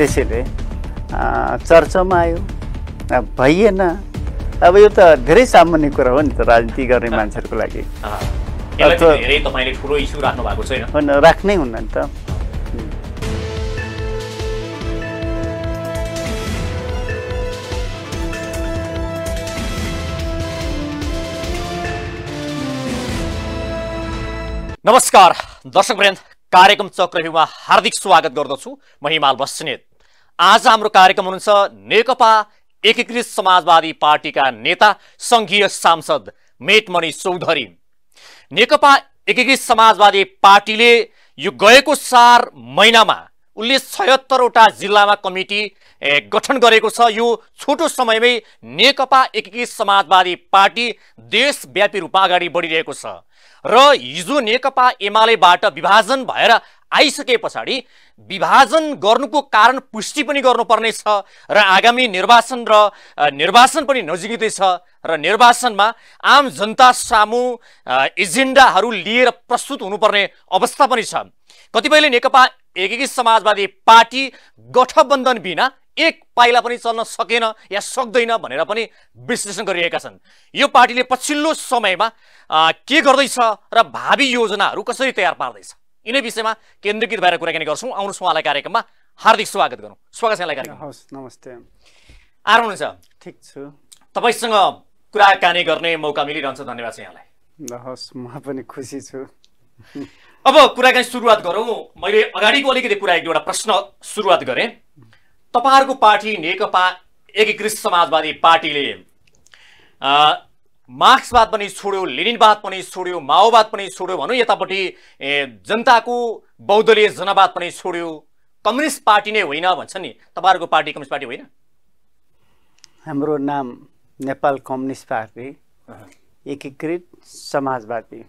त्यसैले चर्चामा आयो भइएन अब यो त धेरै सामान्य कुरा हो नि त राजनीति गर्ने मान्छेहरूको लागि राख्नै हुन्न नि त नमस्कार दर्शक कार्यक्रम चक्रव्यूमा हार्दिक स्वागत गर्दछु म हिमाल बस्नेत आज हाम्रो कार्यक्रम हुनुहुन्छ नेकपा एकीकृत समाजवादी पार्टीका नेता सङ्घीय सांसद मेटमणि चौधरी नेकपा एकीकृत समाजवादी पार्टीले यो गएको चार महिनामा उसले छयत्तरवटा जिल्लामा कमिटी गठन गरेको छ यो छोटो समयमै नेकपा एकीकृत समाजवादी पार्टी देशव्यापी रूपमा अगाडि बढिरहेको छ र हिजो नेकपा एमालेबाट विभाजन भएर आइसके पछाडि विभाजन गर्नुको कारण पुष्टि पनि गर्नुपर्नेछ र आगामी निर्वाचन र निर्वाचन पनि नजिकै छ र निर्वाचनमा आम जनता सामु एजेन्डाहरू लिएर प्रस्तुत हुनुपर्ने अवस्था पनि छ कतिपयले नेकपा एकीकृत समाजवादी पार्टी गठबन्धन बिना एक पाइला पनि चल्न सकेन या सक्दैन भनेर पनि विश्लेषण गरिरहेका छन् यो पार्टीले पछिल्लो समयमा के गर्दैछ र भावी योजनाहरू कसरी तयार पार्दैछ यिनै विषयमा केन्द्रीकृत भएर कुराकानी गर्छौँ आउनुहोस् उहाँलाई कार्यक्रममा हार्दिक स्वागत गरौँ स्वागत छ यहाँलाई हवस् नमस्ते आराम हुनुहुन्छ ठिक छु तपाईँसँग कुराकानी गर्ने मौका मिलिरहन्छ धन्यवाद छ यहाँलाई हवस् म पनि खुसी छु अब कुराकानी सुरुवात गरौँ मैले अगाडिको अलिकति कुरा एक दुईवटा प्रश्न सुरुवात गरेँ तपाईँहरूको पार्टी नेकपा एकीकृत समाजवादी पार्टीले मार्क्सवाद पनि छोड्यो लेनिनवाद पनि छोड्यो माओवाद पनि छोड्यो भनौँ यतापट्टि जनताको बौद्धलीय जनवाद पनि छोड्यो कम्युनिस्ट पार्टी नै होइन भन्छ नि तपाईँहरूको पार्टी कम्युनिस्ट पार्टी होइन हाम्रो नाम नेपाल कम्युनिस्ट पार्टी एकीकृत समाजवादी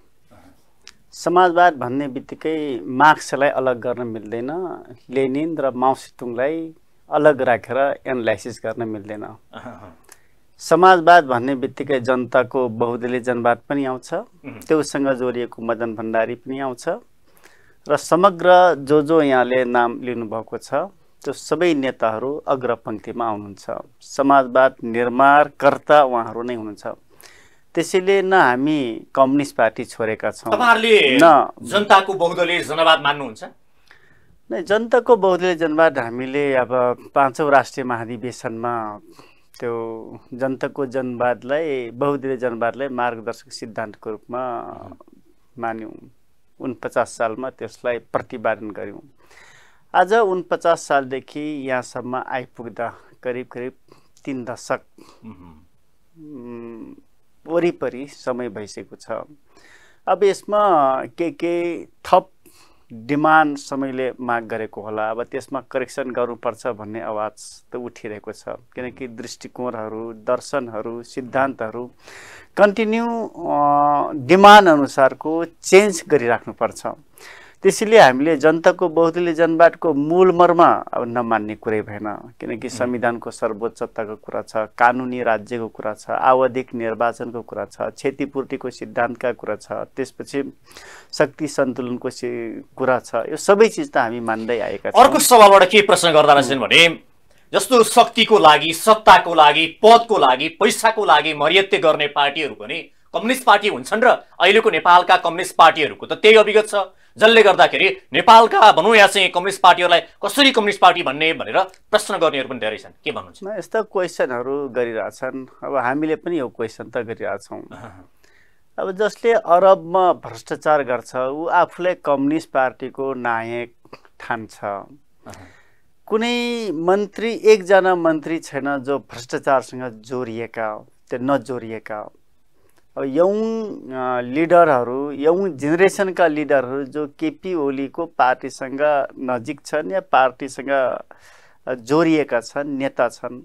समाजवाद भन्ने बित्तिकै मार्क्सलाई अलग गर्न मिल्दैन लेनिन र माउसितुङलाई अलग राखेर एनालाइसिस गर्न मिल्दैन समाजवाद भन्ने बित्तिकै जनताको बहुदलीय जनवाद पनि आउँछ त्योसँग जोडिएको मदन भण्डारी पनि आउँछ र समग्र जो जो यहाँले नाम लिनुभएको छ त्यो सबै नेताहरू अग्रपङ्क्तिमा आउनुहुन्छ समाजवाद निर्माणकर्ता उहाँहरू नै हुनुहुन्छ त्यसैले न हामी कम्युनिस्ट पार्टी छोडेका छौँ न जनताको बहुदलीय जनवाद मान्नुहुन्छ नै जनताको बहुदलीय जनवाद हामीले अब पाँचौँ राष्ट्रिय महाधिवेशनमा त्यो जनताको जनवादलाई बहुदलीय जनवादलाई मार्गदर्शक सिद्धान्तको रूपमा मान्यौँ उनपचास सालमा त्यसलाई प्रतिपादन गऱ्यौँ आज उनपचास सालदेखि यहाँसम्म आइपुग्दा करिब करिब तिन दशक वरिपरि समय भइसकेको छ अब यसमा के के थप डिमान्ड समयले माग गरेको होला अब त्यसमा करेक्सन गर्नुपर्छ भन्ने आवाज त उठिरहेको छ किनकि दृष्टिकोणहरू दर्शनहरू सिद्धान्तहरू कन्टिन्यू डिमान्ड अनुसारको चेन्ज गरिराख्नुपर्छ त्यसैले हामीले जनताको बहुदलीय जनवादको मूल मर्म अब नमान्ने कुरै भएन किनकि संविधानको सर्वोच्चताको कुरा छ कानुनी राज्यको कुरा छ आवधिक निर्वाचनको कुरा छ क्षतिपूर्तिको सिद्धान्तका कुरा छ त्यसपछि शक्ति सन्तुलनको कुरा छ यो सबै चिज त हामी मान्दै आएका छौँ अर्को सवालबाट के प्रश्न गर्दा रहेछन् भने जस्तो शक्तिको लागि सत्ताको लागि पदको लागि पैसाको लागि मर्यात्य गर्ने पार्टीहरू पनि कम्युनिस्ट पार्टी हुन्छन् र अहिलेको नेपालका कम्युनिस्ट पार्टीहरूको त त्यही अभिगत छ जसले गर्दाखेरि नेपालका भनौँ या चाहिँ कम्युनिस्ट पार्टीहरूलाई कसरी कम्युनिस्ट पार्टी भन्ने भनेर प्रश्न गर्नेहरू पनि धेरै छन् के भन्नुहुन्छ यस्ता क्वेसनहरू गरिरहेछन् अब हामीले पनि यो क्वेसन त गरिरहेछौँ अब जसले अरबमा भ्रष्टाचार गर्छ ऊ आफूलाई कम्युनिस्ट पार्टीको नायक ठान्छ कुनै मन्त्री एकजना मन्त्री छैन जो भ्रष्टाचारसँग जोडिएका त्यो नजोडिएका अब यौँ लिडरहरू यौँ जेनेरेसनका लिडरहरू जो केपी ओलीको पार्टीसँग नजिक छन् या पार्टीसँग जोडिएका छन् नेता छन्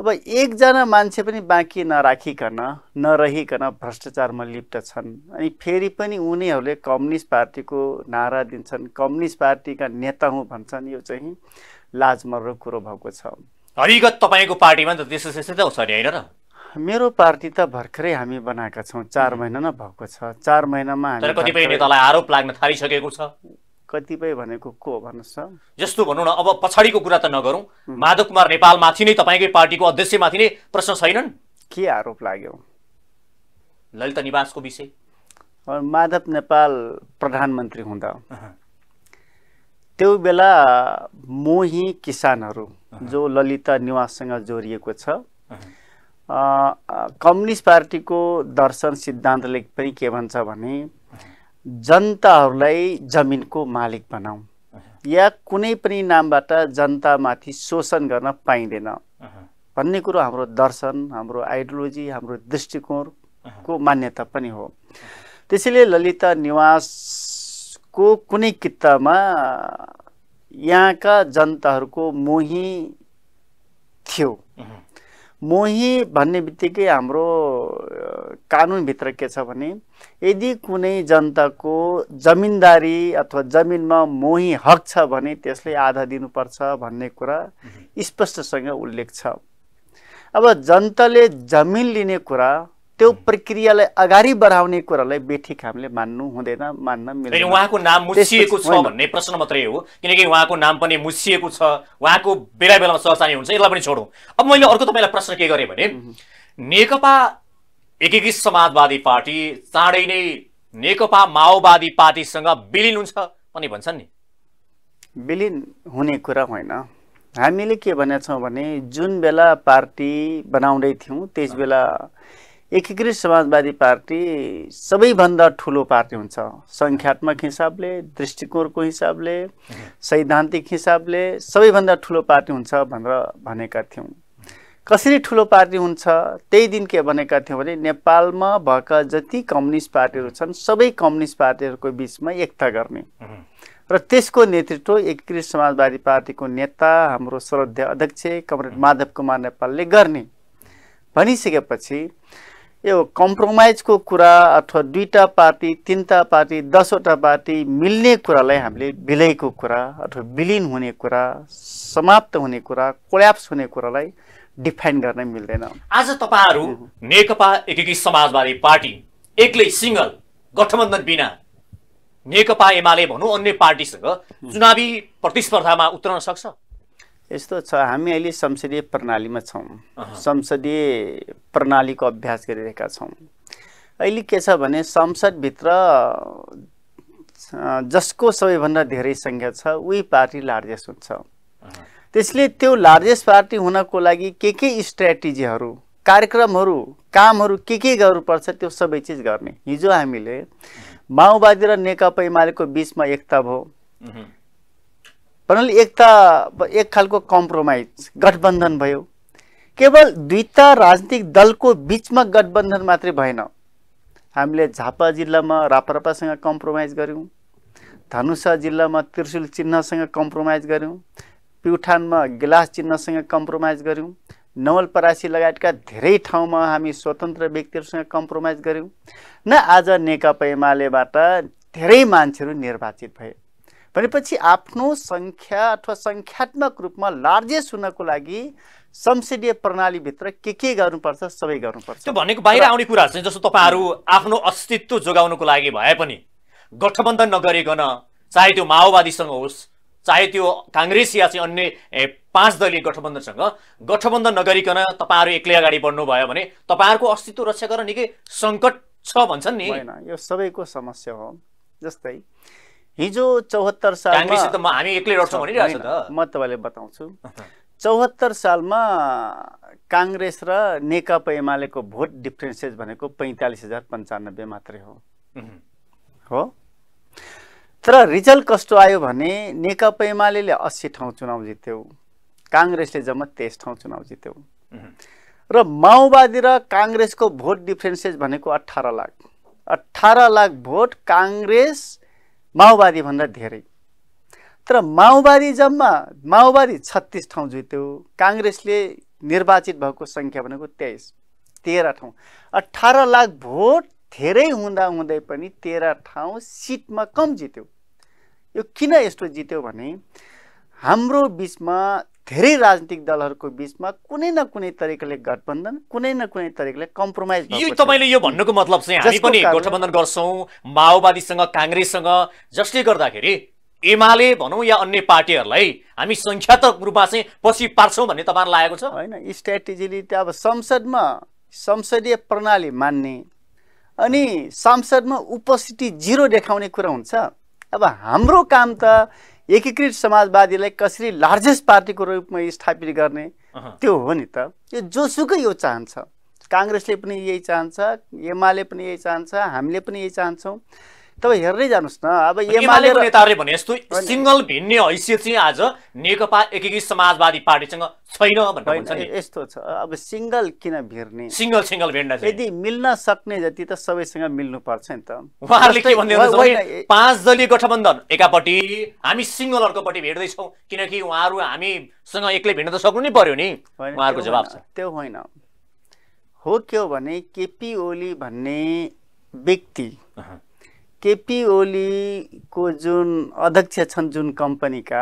अब एकजना मान्छे पनि बाँकी नराखिकन नरहिकन भ्रष्टाचारमा लिप्त छन् अनि फेरि पनि उनीहरूले कम्युनिस्ट पार्टीको नारा दिन्छन् कम्युनिस्ट पार्टीका नेता हुँ भन्छन् यो चाहिँ लाजमर्दो कुरो भएको छ हरिगत तपाईँको पार्टीमा त त्यस्तो त्यस्तै त छ नि होइन र मेरो पार्टी त भर्खरै हामी बनाएका छौँ चार महिना नै भएको छ चार महिनामा कतिपय नेतालाई आरोप लाग्न थालिसकेको छ कतिपय भनेको को भन्नुहोस् जस्तो भनौँ न अब पछाडिको कुरा त नगरौँ माधव कुमार नेपालमाथि नै तपाईँकै पार्टीको अध्यक्षमाथि नै प्रश्न छैनन् के आरोप लाग्यो ललित निवासको विषय माधव नेपाल प्रधानमन्त्री हुँदा त्यो बेला मोही किसानहरू जो ललिता निवाससँग जोडिएको छ कम्युनिस्ट पार्टीको दर्शन सिद्धान्तले पनि के भन्छ भने जनताहरूलाई जमिनको मालिक बनाऊ या कुनै पनि नामबाट जनतामाथि शोषण गर्न पाइँदैन भन्ने कुरो हाम्रो दर्शन हाम्रो आइडियोलोजी हाम्रो दृष्टिकोणको मान्यता पनि हो त्यसैले ललिता निवासको कुनै किताबमा यहाँका जनताहरूको मोही थियो मोही भन्ने बित्तिकै हाम्रो कानुनभित्र के छ भने यदि कुनै जनताको जमिनदारी अथवा जमिनमा मोही हक छ भने त्यसले आधा दिनुपर्छ भन्ने कुरा स्पष्टसँग उल्लेख छ अब जनताले जमिन लिने कुरा त्यो प्रक्रियालाई अगाडि बढाउने कुरालाई बेठिक हामीले मान्नु हुँदैन मान्न मिल्दैन उहाँको नाम मुसिएको छ भन्ने प्रश्न मात्रै हो किनकि उहाँको नाम पनि मुसिएको छ उहाँको बेला बेलामा सरसानी हुन्छ यसलाई पनि छोडौँ अब मैले अर्को तपाईँलाई प्रश्न के गरेँ भने नेकपा एकीकृत समाजवादी पार्टी चाँडै नै नेकपा माओवादी पार्टीसँग विलिन हुन्छ पनि भन्छन् नि विलिन हुने कुरा होइन हामीले के भनेछौँ भने जुन बेला पार्टी बनाउँदै थियौँ त्यस बेला एकीकृत समाजवादी पार्टी सबैभन्दा ठुलो पार्टी हुन्छ सङ्ख्यात्मक हिसाबले दृष्टिकोणको हिसाबले सैद्धान्तिक हिसाबले सबैभन्दा ठुलो पार्टी हुन्छ भनेर भनेका थियौँ कसरी ठुलो पार्टी हुन्छ त्यही दिन के भनेका थियौँ भने नेपालमा भएका जति कम्युनिस्ट पार्टीहरू छन् सबै कम्युनिस्ट पार्टीहरूको बिचमा एकता गर्ने र त्यसको नेतृत्व एकीकृत समाजवादी पार्टीको नेता हाम्रो श्रद्धेय अध्यक्ष कमरेड माधव कुमार नेपालले गर्ने भनिसकेपछि यो कम्प्रोमाइजको कुरा अथवा दुईवटा पार्टी तिनवटा पार्टी दसवटा पार्टी मिल्ने कुरालाई हामीले विलयको कुरा अथवा विलिन हुने कुरा समाप्त हुने कुरा कोल्याप्स हुने कुरालाई डिफाइन गर्न मिल्दैन आज तपाईँहरू नेकपा एकीकृत समाजवादी पार्टी एक्लै सिङ्गल गठबन्धन बिना नेकपा एमाले भनौँ अन्य पार्टीसँग चुनावी प्रतिस्पर्धामा उत्रन सक्छ यस्तो छ हामी अहिले संसदीय प्रणालीमा छौँ संसदीय प्रणालीको अभ्यास गरिरहेका छौँ अहिले के छ भने संसदभित्र जसको सबैभन्दा धेरै सङ्ख्या छ उही पार्टी लार्जेस्ट हुन्छ त्यसले त्यो लार्जेस्ट पार्टी हुनको लागि के के स्ट्राटेजीहरू कार्यक्रमहरू कामहरू के के गर्नुपर्छ त्यो सबै चिज गर्ने हिजो हामीले माओवादी र नेकपा एमालेको बिचमा एकता भयो भन्नाले एकता एक खालको कम्प्रोमाइज गठबन्धन भयो केवल दुईवटा राजनीतिक दलको बिचमा गठबन्धन मात्रै भएन हामीले झापा जिल्लामा रापरपासँग कम्प्रोमाइज गऱ्यौँ धनुषा जिल्लामा त्रिशुल चिन्हसँग कम्प्रोमाइज गऱ्यौँ प्युठानमा गिलास चिन्हसँग कम्प्रोमाइज गऱ्यौँ नवलपरासी लगायतका धेरै ठाउँमा हामी स्वतन्त्र व्यक्तिहरूसँग कम्प्रोमाइज गऱ्यौँ न आज नेकपा एमालेबाट धेरै मान्छेहरू निर्वाचित भए भनेपछि आफ्नो सङ्ख्या अथवा सङ्ख्यात्मक रूपमा लार्जेस्ट हुनको लागि संसदीय प्रणालीभित्र के के गर्नुपर्छ सबै गर्नुपर्छ त्यो भनेको बाहिर आउने कुरा चाहिँ जस्तो तपाईँहरू आफ्नो अस्तित्व जोगाउनुको लागि भए पनि गठबन्धन नगरिकन चाहे त्यो माओवादीसँग होस् चाहे त्यो काङ्ग्रेस या चाहिँ अन्य पाँच दलीय गठबन्धनसँग गठबन्धन नगरिकन तपाईँहरू एक्लै अगाडि बढ्नु भयो भने तपाईँहरूको अस्तित्व रक्षा गर्न निकै सङ्कट छ भन्छन् नि होइन यो सबैको समस्या हो जस्तै हिजो चौहत्तर साल हामी एक्लै रहेछौँ भनिरहेको छ म तपाईँलाई बताउँछु चौहत्तर सालमा काङ्ग्रेस र नेकपा एमालेको भोट डिफ्रेन्सेस भनेको पैँतालिस हजार पन्चानब्बे मात्रै हो हो तर रिजल्ट कस्तो आयो भने नेकपा एमाले अस्सी ठाउँ चुनाउ जित्यो काङ्ग्रेसले जम्मा तेइस ठाउँ चुनाउ जित्यो र माओवादी र काङ्ग्रेसको भोट डिफ्रेन्सेस भनेको अठार लाख अठार लाख भोट काङ्ग्रेस माओवादीभन्दा धेरै तर माओवादी जम्मा माओवादी छत्तिस ठाउँ जित्यो काङ्ग्रेसले निर्वाचित भएको सङ्ख्या भनेको तेइस तेह्र ठाउँ अठार लाख भोट धेरै हुँदा हुँदै पनि तेह्र ठाउँ सिटमा कम जित्यो यो किन यस्तो जित्यो भने हाम्रो बिचमा धेरै राजनीतिक दलहरूको बिचमा कुनै न कुनै तरिकाले गठबन्धन कुनै न कुनै तरिकाले कम्प्रोमाइज यो तपाईँले यो भन्नुको मतलब चाहिँ हामी पनि गठबन्धन गर्छौँ माओवादीसँग काङ्ग्रेससँग जसले गर्दाखेरि एमाले भनौँ या अन्य पार्टीहरूलाई हामी सङ्ख्यात्मक रूपमा चाहिँ पछि पार्छौँ भन्ने तपाईँलाई लागेको छ होइन स्ट्राटेजीले त अब संसदमा संसदीय प्रणाली मान्ने अनि संसदमा उपस्थिति जिरो देखाउने कुरा हुन्छ अब हाम्रो काम त एकीकृत समाजवादीलाई कसरी लार्जेस्ट पार्टीको रूपमा स्थापित गर्ने त्यो हो नि त यो जोसुकै यो चाहन्छ काङ्ग्रेसले पनि यही चाहन्छ एमाले पनि यही चाहन्छ हामीले पनि यही चाहन्छौँ तपाईँ हेर्दै जानुहोस् न अब एमाले नेताहरूले भने यस्तो सिङ्गल भिन्ने हैसियत चाहिँ आज नेकपा एकीकृत समाजवादी पार्टीसँग छैन यस्तो छ अब सिङ्गल किन भिर्ने सिङ्गल सिङ्गल भिड्न यदि मिल्न सक्ने जति त सबैसँग मिल्नु पर्छ नि त उहाँहरूले के भन्दै पाँच दलीय गठबन्धन एकापट्टि हामी सिङ्गल अर्कोपट्टि भेट्दैछौँ किनकि उहाँहरू हामीसँग एक्लै भिड्न त सक्नु नै पर्यो नि उहाँहरूको जवाब छ त्यो होइन हो के हो भने केपी ओली भन्ने व्यक्ति केपी ओलीको जुन अध्यक्ष छन् जुन कम्पनीका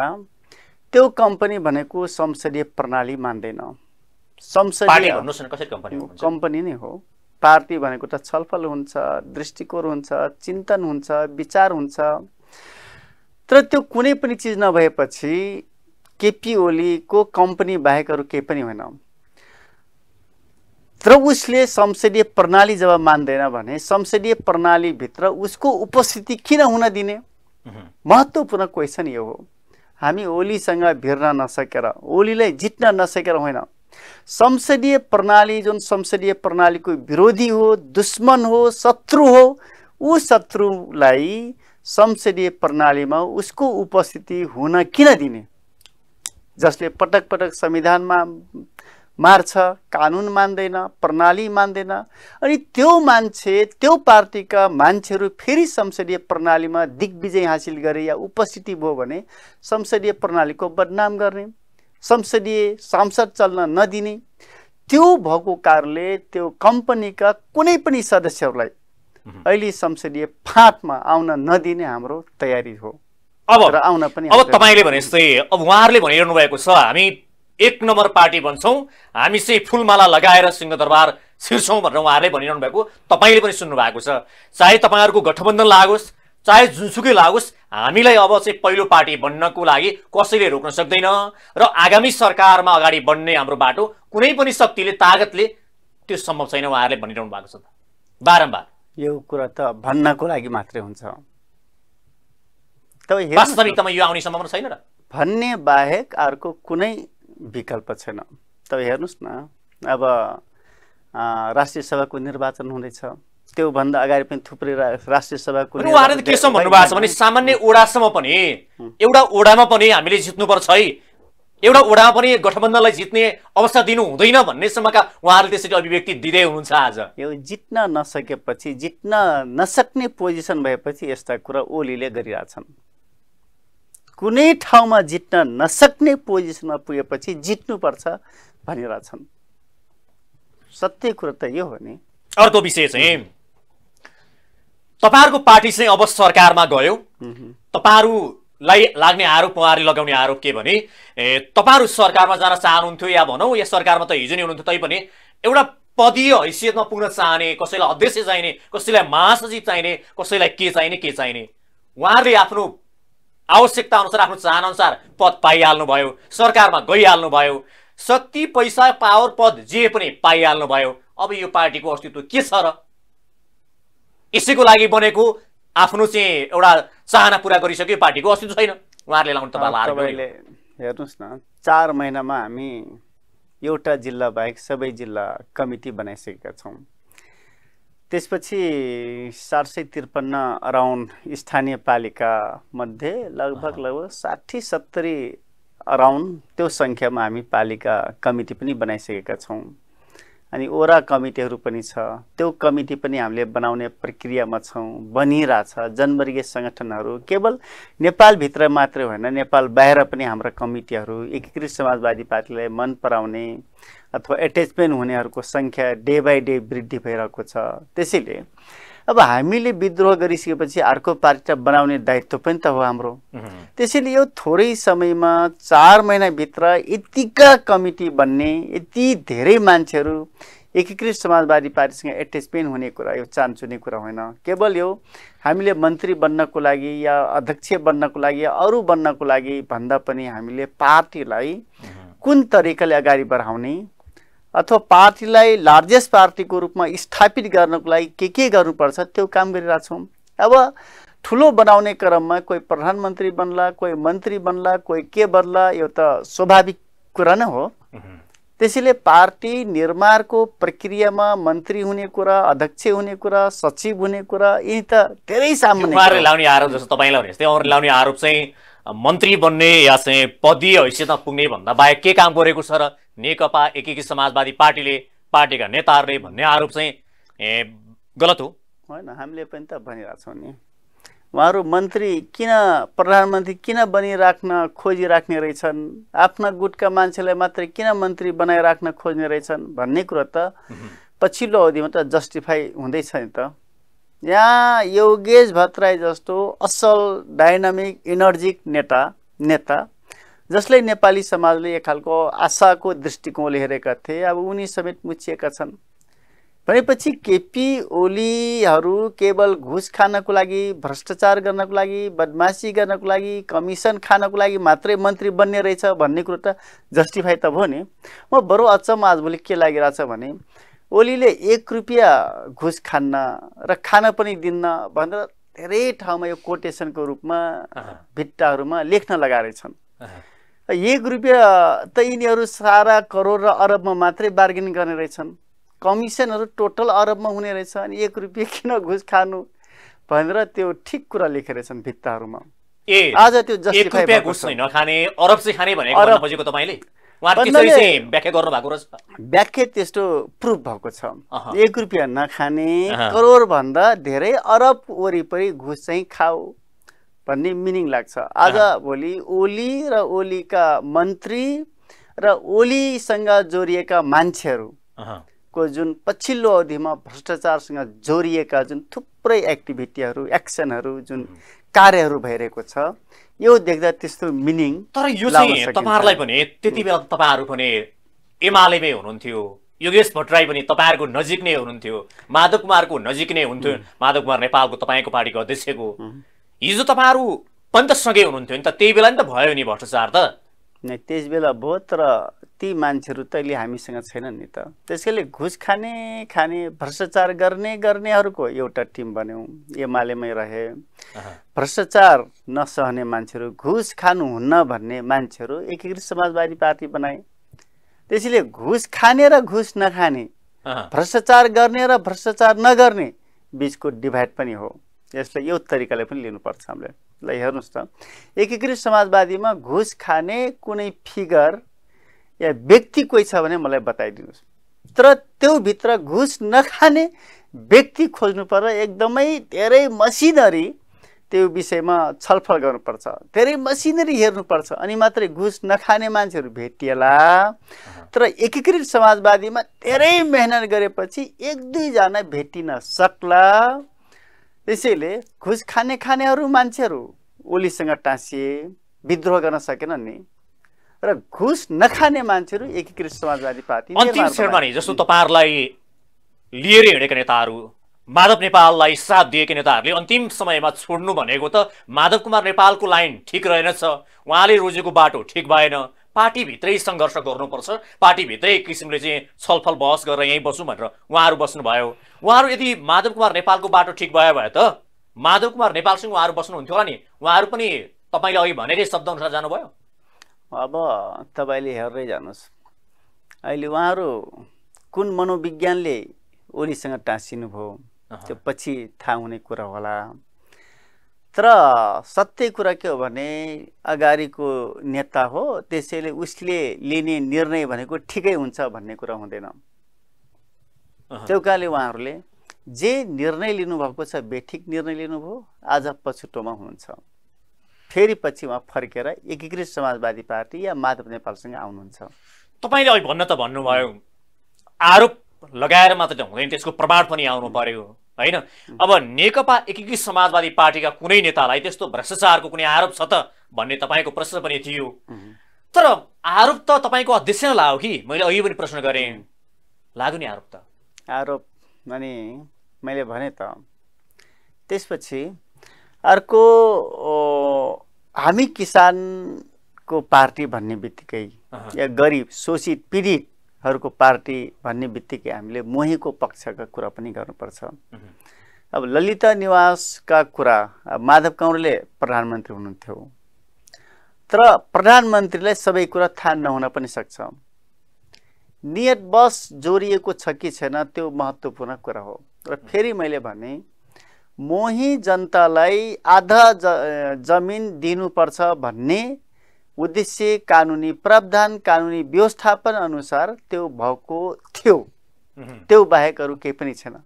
त्यो कम्पनी भनेको संसदीय प्रणाली मान्दैन संसदीय कम्पनी नै हो पार्टी भनेको त छलफल हुन्छ दृष्टिकोण हुन्छ चिन्तन हुन्छ विचार हुन्छ तर त्यो कुनै पनि चिज नभएपछि केपी ओलीको कम्पनी बाहेक अरू केही पनि होइन तर उसले संसदीय प्रणाली जब मान्दैन भने संसदीय प्रणालीभित्र उसको उपस्थिति किन हुन दिने महत्त्वपूर्ण क्वेसन यो हो हामी ओलीसँग भिर्न नसकेर ओलीलाई जित्न नसकेर होइन संसदीय प्रणाली जुन संसदीय प्रणालीको विरोधी हो दुश्मन हो शत्रु हो ऊ शत्रुलाई संसदीय प्रणालीमा उसको उपस्थिति हुन किन दिने जसले पटक पटक संविधानमा मार्छ कानुन मान्दैन प्रणाली मान्दैन अनि त्यो मान्छे त्यो पार्टीका मान्छेहरू फेरि संसदीय प्रणालीमा दिग्विजय हासिल गरे या उपस्थिति भयो भने संसदीय प्रणालीको बदनाम गर्ने संसदीय सांसद चल्न नदिने त्यो भएको कारणले त्यो कम्पनीका कुनै पनि सदस्यहरूलाई अहिले संसदीय फाँटमा आउन नदिने हाम्रो तयारी हो अब आउन पनि अब तपाईँले भने जस्तै अब उहाँहरूले भनिरहनु भएको छ हामी एक नम्बर पार्टी भन्छौँ हामी चाहिँ फुलमाला लगाएर सिंहदरबार छिर्छौँ भनेर उहाँहरूले भनिरहनु भएको तपाईँले पनि सुन्नु भएको छ चाहे तपाईँहरूको गठबन्धन लागोस् चाहे जुनसुकै लागोस् हामीलाई अब चाहिँ पहिलो पार्टी बन्नको लागि कसैले रोक्न सक्दैन र आगामी सरकारमा अगाडि बढ्ने हाम्रो बाटो कुनै पनि शक्तिले तागतले त्यो सम्भव छैन उहाँहरूले भनिरहनु भएको छ बारम्बार यो कुरा त भन्नको लागि मात्रै हुन्छ वास्तविकतामा यो आउने सम्भावना छैन र भन्ने बाहेक अर्को कुनै विकल्प छैन त हेर्नुहोस् न अब राष्ट्रिय सभाको निर्वाचन हुँदैछ त्योभन्दा अगाडि पनि थुप्रै राष्ट्रिय सभाको उहाँले के भन्नुभएको छ भने सामान्य ओडासम्म पनि एउटा ओडामा पनि हामीले जित्नुपर्छ है एउटा ओडामा पनि गठबन्धनलाई जित्ने अवस्था दिनु हुँदैन भन्नेसम्मका उहाँहरूले त्यसरी अभिव्यक्ति दिँदै हुनुहुन्छ आज यो जित्न नसकेपछि जित्न नसक्ने पोजिसन भएपछि यस्ता कुरा ओलीले गरिरहेछन् कुनै ठाउँमा जित्न नसक्ने पोजिसनमा पुगेपछि जित्नुपर्छ भनेर छन् सत्य कुरो त यो हो नि अर्को विषय चाहिँ तपाईँहरूको पार्टी चाहिँ अब सरकारमा गयो तपाईँहरूलाई लाग्ने आरोप उहाँहरूले लगाउने आरोप के भने तपाईँहरू सरकारमा जान चाहनुहुन्थ्यो या भनौँ या सरकारमा त हिजो नै हुनुहुन्थ्यो तैपनि एउटा पदीय हैसियतमा पुग्न चाहने कसैलाई अध्यक्ष चाहिने कसैलाई महासचिव चाहिने कसैलाई के चाहिने के चाहिने उहाँहरूले आफ्नो आवश्यकता अनुसार आफ्नो चाहनाअनुसार पद भयो सरकारमा भयो शक्ति पैसा पावर पद जे पनि भयो अब यो पार्टीको अस्तित्व के छ र यसैको लागि बनेको आफ्नो चाहिँ एउटा चाहना पुरा गरिसक्यो पार्टीको अस्तित्व छैन उहाँहरूले लाउनु तपाईँलाई हेर्नुहोस् न चार महिनामा हामी एउटा जिल्ला बाहेक सबै जिल्ला कमिटी बनाइसकेका छौँ त्यसपछि चार सय त्रिपन्न अराउन्ड स्थानीय पालिकामध्ये लगभग लगभग साठी सत्तरी अराउन्ड त्यो सङ्ख्यामा हामी पालिका कमिटी पनि बनाइसकेका छौँ अनि ओरा कमिटीहरू पनि छ त्यो कमिटी पनि हामीले बनाउने प्रक्रियामा छौँ बनिरहेछ जनवर्गीय सङ्गठनहरू केवल नेपालभित्र मात्रै होइन नेपाल बाहिर पनि हाम्रा कमिटीहरू एकीकृत समाजवादी पार्टीलाई मन पराउने अथवा एट्याचमेन्ट हुनेहरूको सङ्ख्या डे बाई डे वृद्धि भइरहेको छ त्यसैले अब हामीले विद्रोह गरिसकेपछि अर्को पार्टी बनाउने दायित्व पनि त हो हाम्रो त्यसैले यो थोरै समयमा चार महिनाभित्र यतिका कमिटी बन्ने यति धेरै मान्छेहरू एकीकृत समाजवादी पार्टीसँग एट्याचमेन्ट हुने कुरा यो चान्चुने कुरा होइन केवल यो हामीले मन्त्री बन्नको लागि या अध्यक्ष बन्नको लागि या अरू बन्नको लागि भन्दा पनि हामीले पार्टीलाई कुन तरिकाले अगाडि बढाउने अथवा पार्टीलाई लार्जेस्ट पार्टीको रूपमा स्थापित गर्नको लागि के के गर्नुपर्छ त्यो काम गरिरहेको छौँ अब ठुलो बनाउने क्रममा कोही प्रधानमन्त्री बन्ला कोही मन्त्री बन्ला कोही के बन्ला यो त स्वाभाविक कुरा नै हो त्यसैले पार्टी निर्माणको प्रक्रियामा मन्त्री हुने कुरा अध्यक्ष हुने कुरा सचिव हुने कुरा यी त धेरै सामान्य लाउने आरोप जस्तो तपाईँलाई लाउने आरोप चाहिँ मन्त्री बन्ने या चाहिँ पदीय हैसियतमा पुग्ने भन्दा बाहेक के काम गरेको छ र नेकपा एकीकृत समाजवादी पार्टीले पार्टीका नेताहरूले भन्ने आरोप चाहिँ ए गलत हो होइन हामीले पनि त भनिरहेको नि उहाँहरू मन्त्री किन प्रधानमन्त्री किन बनिराख्न खोजिराख्ने रहेछन् आफ्ना गुटका मान्छेलाई मात्रै किन मन्त्री बनाइराख्न खोज्ने रहेछन् भन्ने कुरो त पछिल्लो अवधिमा त जस्टिफाई हुँदैछ नि त यहाँ योगेश भट्टराई जस्तो असल डाइनामिक इनर्जिक नेता नेता जसले नेपाली समाजले एक खालको आशाको दृष्टिकोणले हेरेका थिए अब उनी समेत मुछिएका छन् भनेपछि केपी ओलीहरू केवल घुस खानको लागि भ्रष्टाचार गर्नको लागि बदमासी गर्नको लागि कमिसन खानको लागि मात्रै मन्त्री बन्ने रहेछ भन्ने कुरो त जस्टिफाई त भयो नि म बरु अचम्म आजभोलि के लागिरहेछ भने ओलीले एक रुपियाँ घुस खान्न र खान पनि दिन्न भनेर धेरै ठाउँमा यो कोटेसनको रूपमा भित्ताहरूमा लेख्न छन् एक रुपियाँ त यिनीहरू सारा करोड र अरबमा मात्रै बार्गेनिङ गर्ने रहेछन् कमिसनहरू टोटल अरबमा हुने रहेछ अनि एक रुपियाँ किन घुस खानु भनेर त्यो ठिक कुरा लेखेर छन् भित्ताहरूमा ए आज त्यो अरब चाहिँ खाने भनेको तपाईँले व्याख्या त्यस्तो प्रुफ भएको छ एक रुपियाँ नखाने करोडभन्दा धेरै अरब वरिपरि घुस चाहिँ खाऊ भन्ने मिनिङ लाग्छ आज भोलि ओली र ओलीका मन्त्री र ओलीसँग जोडिएका मान्छेहरू को जुन पछिल्लो अवधिमा भ्रष्टाचारसँग जोडिएका जुन थुप्रै एक्टिभिटीहरू एक्सनहरू जुन कार्यहरू भइरहेको छ यो देख्दा त्यस्तो मिनिङ तर यो चाहिँ तपाईँहरूलाई भने त्यति बेला तपाईँहरू पनि एमालेमै हुनुहुन्थ्यो योगेश भट्टराई पनि तपाईँहरूको नजिक नै हुनुहुन्थ्यो माधव कुमारको नजिक नै हुनुहुन्थ्यो माधव कुमार नेपालको तपाईँको पार्टीको अध्यक्षको हिजो तपाईँहरू सँगै हुनुहुन्थ्यो नि त त्यही बेला नि त भयो नि भ्रष्टाचार त त्यस बेला भयो तर ती मान्छेहरू त अहिले हामीसँग छैनन् नि त त्यसैले घुस खाने खाने भ्रष्टाचार गर्ने गर्नेहरूको एउटा टिम बन्यौँ एमालेमै रहे भ्रष्टाचार नसहने मान्छेहरू घुस खानुहुन्न भन्ने मान्छेहरू एकीकृत समाजवादी पार्टी बनाए त्यसैले घुस खाने र घुस नखाने भ्रष्टाचार गर्ने र भ्रष्टाचार नगर्ने बिचको डिभाइड पनि हो यसलाई यो तरिकाले पनि लिनुपर्छ हामीले लाई हेर्नुहोस् त एकीकृत समाजवादीमा घुस खाने कुनै फिगर या व्यक्ति कोही छ भने मलाई बताइदिनुहोस् तर त्योभित्र घुस नखाने व्यक्ति खोज्नु पर्दा एकदमै धेरै मसिनरी त्यो विषयमा छलफल गर्नुपर्छ धेरै मसिनरी हेर्नुपर्छ अनि मात्रै घुस नखाने मान्छेहरू भेटिएला तर एकीकृत समाजवादीमा धेरै मेहनत गरेपछि एक दुईजना भेटिन सक्ला त्यसैले घुस खाने खानेहरू मान्छेहरू ओलीसँग टाँसिए विद्रोह गर्न सकेनन् नि र घुस नखाने मान्छेहरू एकीकृत समाजवादी पार्टी अन्तिम क्षणमा नि जस्तो तपाईँहरूलाई लिएर हिँडेका नेताहरू माधव नेपाललाई साथ दिएका नेताहरूले अन्तिम समयमा छोड्नु भनेको त माधव कुमार नेपालको लाइन ठिक रहेनछ उहाँले रोजेको बाटो ठिक भएन पार्टीभित्रै सङ्घर्ष गर्नुपर्छ पार्टीभित्रै एक किसिमले चाहिँ छलफल बहस गरेर यहीँ बसौँ भनेर उहाँहरू बस्नुभयो उहाँहरू यदि माधव कुमार नेपालको बाटो ठिक भयो भए त माधव कुमार नेपालसँग उहाँहरू बस्नुहुन्थ्यो होला नि उहाँहरू पनि तपाईँले अघि भनेकै शब्दअनुसार जानुभयो अब तपाईँले हेर्दै जानुहोस् अहिले उहाँहरू कुन मनोविज्ञानले ओलीसँग टाँसिनुभयो त्यो पछि थाहा हुने कुरा होला तर सत्य कुरा के हो भने अगाडिको नेता हो त्यसैले उसले लिने निर्णय भनेको ठिकै हुन्छ भन्ने कुरा हुँदैन त्यो कारणले उहाँहरूले जे निर्णय लिनुभएको छ बेठिक निर्णय लिनुभयो आज पछुटोमा हुनुहुन्छ फेरि पछि उहाँ फर्केर एकीकृत समाजवादी पार्टी या माधव नेपालसँग आउनुहुन्छ तपाईँले अघि भन्न त भन्नुभयो आरोप लगाएर मात्र हुँदैन त्यसको प्रमाण पनि आउनु पर्यो होइन अब नेकपा एकीकृत समाजवादी पार्टीका कुनै नेतालाई त्यस्तो भ्रष्टाचारको कुनै आरोप छ त भन्ने तपाईँको प्रश्न पनि थियो तर आरोप त तपाईँको अध्यक्ष नै हो कि मैले अघि पनि प्रश्न गरेँ लाग्यो नि आरोप त आरोप अनि मैले भने त त्यसपछि अर्को हामी किसानको पार्टी भन्ने बित्तिकै या गरिब शोषित पीडित हरूको पार्टी भन्ने बित्तिकै हामीले मोहीको पक्षका कुरा पनि गर्नुपर्छ अब ललिता निवासका कुरा माधव कौँडले प्रधानमन्त्री हुनुहुन्थ्यो तर प्रधानमन्त्रीलाई सबै कुरा थाहा नहुन पनि सक्छ नियत बस जोडिएको छ कि छैन त्यो महत्त्वपूर्ण कुरा हो र फेरि मैले भने मोही जनतालाई आधा ज जमिन दिनुपर्छ भन्ने उद्देश्य कानुनी प्रावधान कानुनी व्यवस्थापन अनुसार त्यो भएको थियो त्यो बाहेक अरू केही पनि छैन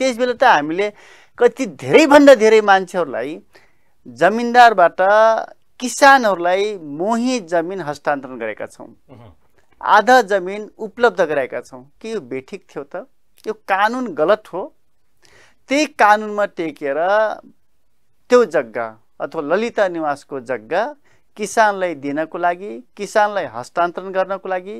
त्यस बेला त हामीले कति धेरैभन्दा धेरै मान्छेहरूलाई जमिनदारबाट किसानहरूलाई मोही जमिन हस्तान्तरण गरेका छौँ आधा जमिन उपलब्ध गराएका छौँ के यो बेठिक थियो त यो कानुन गलत हो त्यही कानुनमा टेकेर त्यो जग्गा अथवा ललिता निवासको जग्गा किसानलाई दिनको लागि किसानलाई हस्तान्तरण गर्नको लागि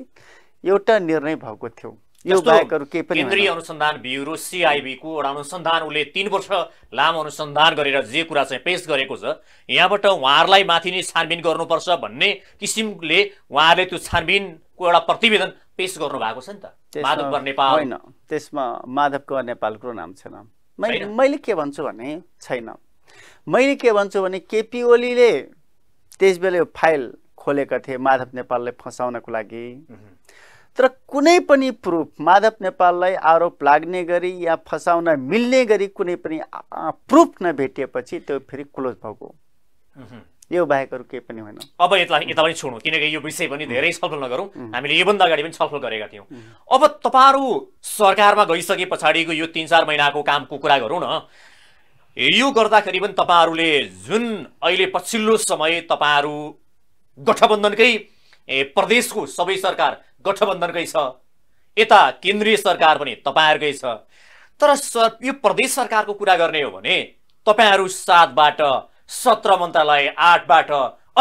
एउटा निर्णय भएको थियो यो बाहेकहरू केही पनि केन्द्रीय अनुसन्धान ब्युरो सिआइबीको एउटा अनुसन्धान उसले तिन वर्ष लामो अनुसन्धान गरेर जे कुरा चाहिँ पेस गरेको छ यहाँबाट उहाँहरूलाई माथि नै छानबिन गर्नुपर्छ भन्ने किसिमले उहाँहरूले त्यो छानबिनको एउटा प्रतिवेदन पेस गर्नु भएको छ नि त माधव नेपाल होइन त्यसमा माधव कुमार नेपालको नाम छैन मैले मैले के भन्छु भने छैन मैले के भन्छु भने केपी ओलीले त्यस बेला यो फाइल खोलेका थिए माधव नेपाललाई फसाउनको लागि तर कुनै पनि प्रुफ माधव नेपाललाई आरोप लाग्ने गरी या फसाउन मिल्ने गरी कुनै पनि प्रुफ नभेटिएपछि त्यो फेरि क्लोज भएको यो बाहेकहरू केही पनि होइन अब यतालाई यता पनि छोड्नु किनकि यो विषय पनि धेरै छलफल नगरौँ हामीले योभन्दा अगाडि पनि छलफल गरेका थियौँ अब तपाईँहरू सरकारमा गइसके पछाडिको यो तिन चार महिनाको कामको कुरा गरौँ न यो गर्दाखेरि पनि तपाईँहरूले जुन अहिले पछिल्लो समय तपाईँहरू गठबन्धनकै प्रदेशको सबै सरकार गठबन्धनकै छ यता केन्द्रीय सरकार पनि तपाईँहरूकै छ तर सर यो प्रदेश सरकारको कुरा गर्ने हो भने तपाईँहरू सातबाट सत्र मन्त्रालय आठबाट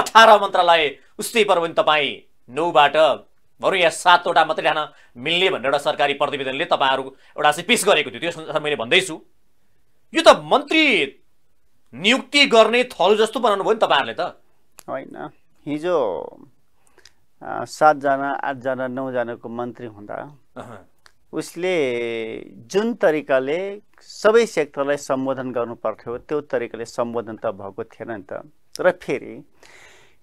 अठार मन्त्रालय उस्तै पर्यो पनि तपाईँ नौबाट भनौँ यहाँ सातवटा मात्रै जान मिल्ने भनेर एउटा सरकारी प्रतिवेदनले तपाईँहरू एउटा चाहिँ पेस गरेको थियो त्यो मैले भन्दैछु यो त मन्त्री नियुक्ति गर्ने थलो जस्तो बनाउनु भयो नि तपाईँहरूले त होइन हिजो सातजना आठजना नौजनाको मन्त्री हुँदा उसले जुन तरिकाले सबै सेक्टरलाई सम्बोधन गर्नु पर्थ्यो त्यो तरिकाले सम्बोधन त भएको थिएन नि त र फेरि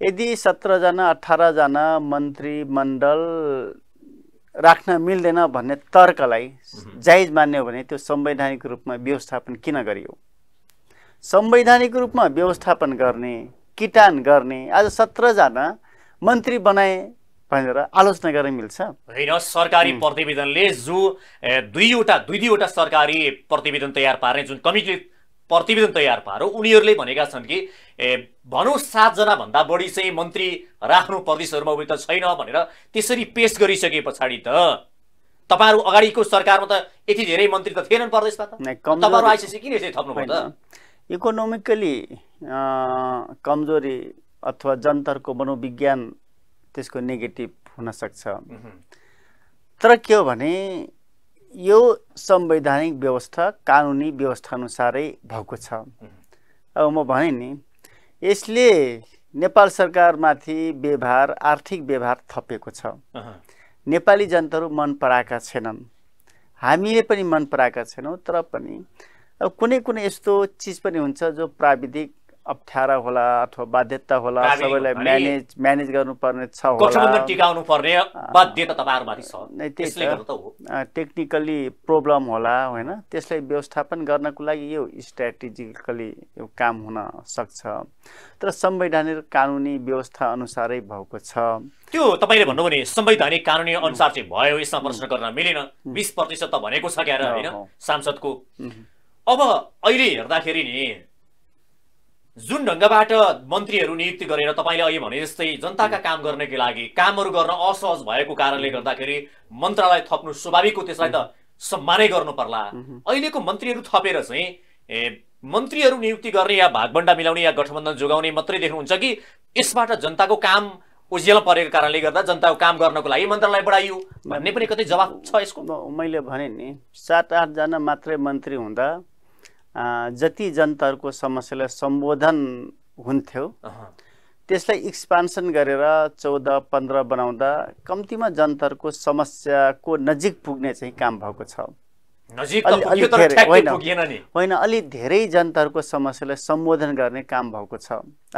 यदि सत्रजना अठारजना मन्त्रीमण्डल राख्न मिल्दैन भन्ने तर्कलाई जायज मान्यो भने त्यो संवैधानिक रूपमा व्यवस्थापन किन गरियो संवैधानिक रूपमा व्यवस्थापन गर्ने किटान गर्ने आज सत्रजना मन्त्री बनाए भनेर आलोचना गर्न मिल्छ होइन सरकारी प्रतिवेदनले जो दुईवटा दुई दुईवटा सरकारी प्रतिवेदन तयार पार्ने जुन कमिटी प्रतिवेदन तयार पारो उनीहरूले भनेका छन् कि ए भनौँ सातजनाभन्दा बढी चाहिँ मन्त्री राख्नु प्रदेशहरूमा त छैन भनेर त्यसरी पेस गरिसके पछाडि त तपाईँहरू अगाडिको सरकारमा त यति धेरै मन्त्री त थिएनन् प्रदेशमा त तपाईँहरू आइसिसी किन यसरी थप्नुभयो त इकोनोमिकली कमजोरी अथवा जन्तरको मनोविज्ञान त्यसको नेगेटिभ हुनसक्छ तर के हो भने यो संवैधानिक व्यवस्था कानुनी व्यवस्था अनुसारै भएको छ अब म भने नि यसले नेपाल सरकारमाथि व्यवहार आर्थिक व्यवहार थपेको छ नेपाली जनताहरू मन पराएका छैनन् हामीले पनि मन पराएका छैनौँ तर पनि अब कुनै कुनै यस्तो चिज पनि हुन्छ जो प्राविधिक अप्ठ्यारा होला अथवा बाध्यता होला सबैलाई म्यानेज म्यानेज गर्नुपर्ने छ होला टिकाउनु पर्ने बाध्यता छ त्यसले गर्दा हो टेक्निकली प्रब्लम होला होइन त्यसलाई व्यवस्थापन गर्नको लागि यो स्ट्राटेजिकली यो काम हुन सक्छ तर संवैधानिक कानुनी व्यवस्था अनुसारै भएको छ त्यो तपाईँले भन्नु भने संवैधानिक कानुनी अनुसार चाहिँ भयो यसमा प्रश्न गर्न मिलेन बिस प्रतिशत त भनेको छ क्यार होइन सांसदको अब अहिले हेर्दाखेरि नि जुन ढङ्गबाट मन्त्रीहरू नियुक्ति गरेर तपाईँले अहिले भने जस्तै जनताका काम गर्नकै लागि कामहरू गर्न असहज भएको कारणले गर्दाखेरि मन्त्रालय थप्नु स्वाभाविक हो त्यसलाई त सम्मानै गर्नु पर्ला अहिलेको मन्त्रीहरू थपेर चाहिँ ए मन्त्रीहरू नियुक्ति गर्ने या भागभण्डा मिलाउने या गठबन्धन जोगाउने मात्रै देख्नुहुन्छ कि यसबाट जनताको काम उज्यालो परेको कारणले गर्दा जनताको काम गर्नको लागि मन्त्रालय बढाइयो भन्ने पनि कतै जवाब छ यसको मैले भने नि सात आठजना मात्रै मन्त्री हुँदा जति जनताहरूको समस्यालाई सम्बोधन हुन्थ्यो त्यसलाई एक्सपान्सन गरेर चौध पन्ध्र बनाउँदा कम्तीमा जनताहरूको समस्याको नजिक पुग्ने चाहिँ काम भएको छ होइन अलि धेरै जनताहरूको समस्यालाई सम्बोधन गर्ने काम भएको छ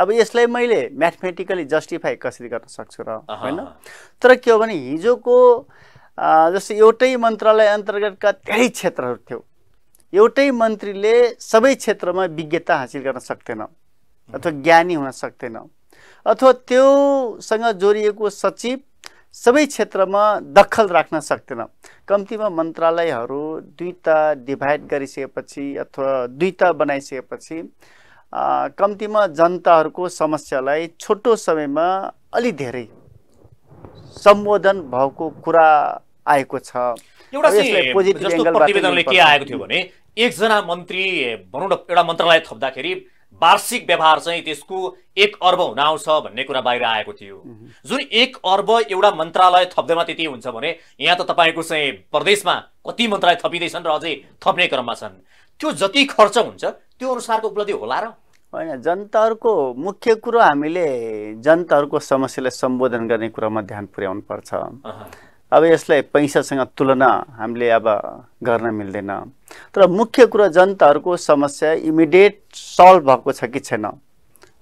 अब यसलाई मैले म्याथमेटिकली जस्टिफाई कसरी गर्न सक्छु र होइन तर के हो भने हिजोको जस्तो एउटै मन्त्रालय अन्तर्गतका धेरै क्षेत्रहरू थियो एउटै मन्त्रीले सबै क्षेत्रमा विज्ञता हासिल गर्न सक्दैन अथवा ज्ञानी हुन सक्दैन अथवा त्योसँग जोडिएको सचिव सबै क्षेत्रमा दखल राख्न सक्दैन कम्तीमा मन्त्रालयहरू दुईवटा डिभाइड गरिसकेपछि अथवा दुईवटा बनाइसकेपछि कम्तीमा जनताहरूको समस्यालाई छोटो समयमा अलि धेरै सम्बोधन भएको कुरा आएको छ एउटा प्रतिवेदनले के आएको थियो भने एकजना मन्त्री भनौँ न एउटा मन्त्रालय थप्दाखेरि वार्षिक व्यवहार चाहिँ त्यसको एक अर्ब हुन आउँछ भन्ने कुरा बाहिर आएको थियो जुन एक अर्ब एउटा मन्त्रालय थप्दैमा त्यति हुन्छ भने यहाँ त तपाईँको चाहिँ प्रदेशमा कति मन्त्रालय थपिँदैछन् र अझै थप्ने क्रममा छन् त्यो जति खर्च हुन्छ त्यो अनुसारको उपलब्धि होला र होइन जनताहरूको मुख्य कुरो हामीले जनताहरूको समस्यालाई सम्बोधन गर्ने कुरामा ध्यान पुर्याउनु पर्छ अब यसलाई पैसासँग तुलना हामीले अब गर्न मिल्दैन तर मुख्य कुरा जनताहरूको समस्या इमिडिएट सल्भ भएको छ कि छैन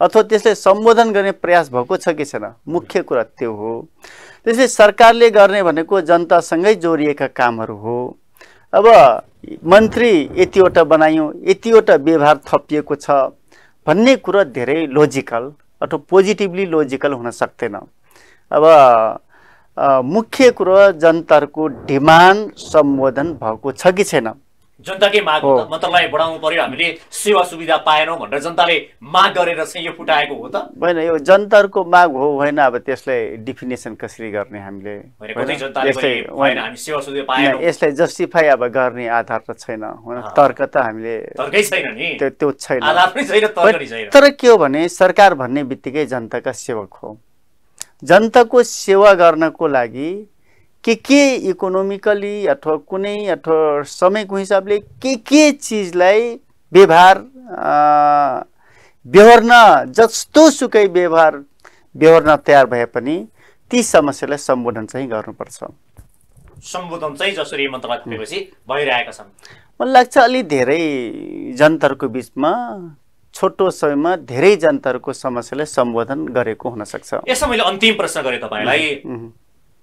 अथवा त्यसले सम्बोधन गर्ने प्रयास भएको छ कि छैन मुख्य कुरा त्यो हो त्यसले सरकारले गर्ने भनेको जनतासँगै जोडिएका कामहरू हो अब मन्त्री यतिवटा बनायौँ यतिवटा व्यवहार थपिएको छ भन्ने कुरा धेरै लोजिकल अथवा पोजिटिभली लोजिकल हुन सक्दैन अब मुख्य कुरो जन्तरको डिमान्ड सम्बोधन भएको छ कि छैन जनताकै माग मन्त्रालय बढाउनु पर्यो हामीले सेवा सुविधा पाएनौँ भनेर जनताले माग गरेर चाहिँ यो फुटाएको हो त होइन यो जनतरको माग हो होइन अब त्यसलाई डिफिनेसन कसरी गर्ने हामीले यसलाई जस्टिफाई अब गर्ने आधार त छैन तर्क त हामीले त्यो छैन तर के हो भने सरकार भन्ने बित्तिकै जनताका सेवक हो जनताको सेवा गर्नको लागि के के इकोनोमिकली अथवा कुनै अथवा समयको हिसाबले के के चिजलाई व्यवहार बेहोर्न जस्तो सुकै व्यवहार बेहोर्न तयार भए पनि ती समस्यालाई सम्बोधन चाहिँ गर्नुपर्छ सम्बोधन चाहिँ जसरी मन्त्रालय भइरहेका छन् मलाई लाग्छ अलि धेरै जनताहरूको बिचमा छोटो समयमा धेरै जनताहरूको समस्यालाई सम्बोधन गरेको हुनसक्छ यसो मैले अन्तिम प्रश्न गरेँ तपाईँलाई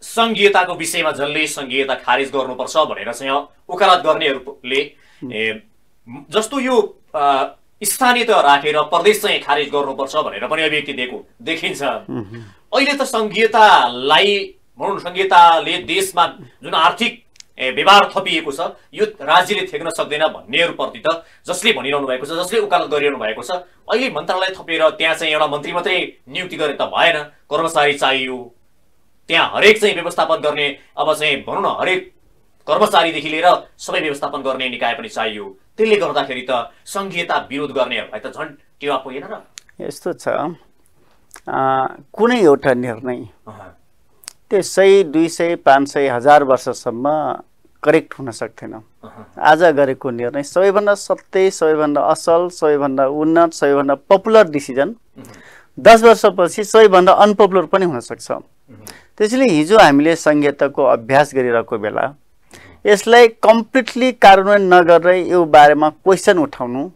सङ्घीयताको विषयमा जसले सङ्घीयता खारेज गर्नुपर्छ भनेर चाहिँ उकालत गर्नेहरूले जस्तो यो स्थानीय राखेर प्रदेश चाहिँ खारेज गर्नुपर्छ भनेर पनि अभिव्यक्ति दिएको देखिन्छ अहिले त सङ्घीयतालाई भनौँ सङ्घीयताले देशमा जुन आर्थिक व्यवहार थपिएको छ यो राज्यले थ्याक्न सक्दैन भन्नेहरूप्रति त जसले भनिरहनु भएको छ जसले उकालो गरिरहनु भएको छ अहिले मन्त्रालय थपेर त्यहाँ चाहिँ एउटा मन्त्री मात्रै नियुक्ति गरे त भएन कर्मचारी चाहियो त्यहाँ हरेक चाहिँ व्यवस्थापन गर्ने अब चाहिँ भनौँ न हरेक कर्मचारीदेखि लिएर सबै व्यवस्थापन गर्ने निकाय पनि चाहियो त्यसले गर्दाखेरि त सङ्घीयता विरोध गर्नेहरूलाई त झन् टेवा पुगेन र यस्तो छ कुनै एउटा निर्णय त्यो सय दुई सय पाँच सय हजार वर्षसम्म करेक्ट हुन सक्थेन आज गरेको निर्णय सबैभन्दा सत्य सबैभन्दा असल सबैभन्दा उन्नत सबैभन्दा पपुलर डिसिजन दस वर्षपछि सबैभन्दा अनपपुलर पनि हुनसक्छ त्यसैले हिजो हामीले सङ्घीयताको अभ्यास गरिरहेको बेला यसलाई कम्प्लिटली कार्यान्वयन नगरेर यो बारेमा क्वेसन उठाउनु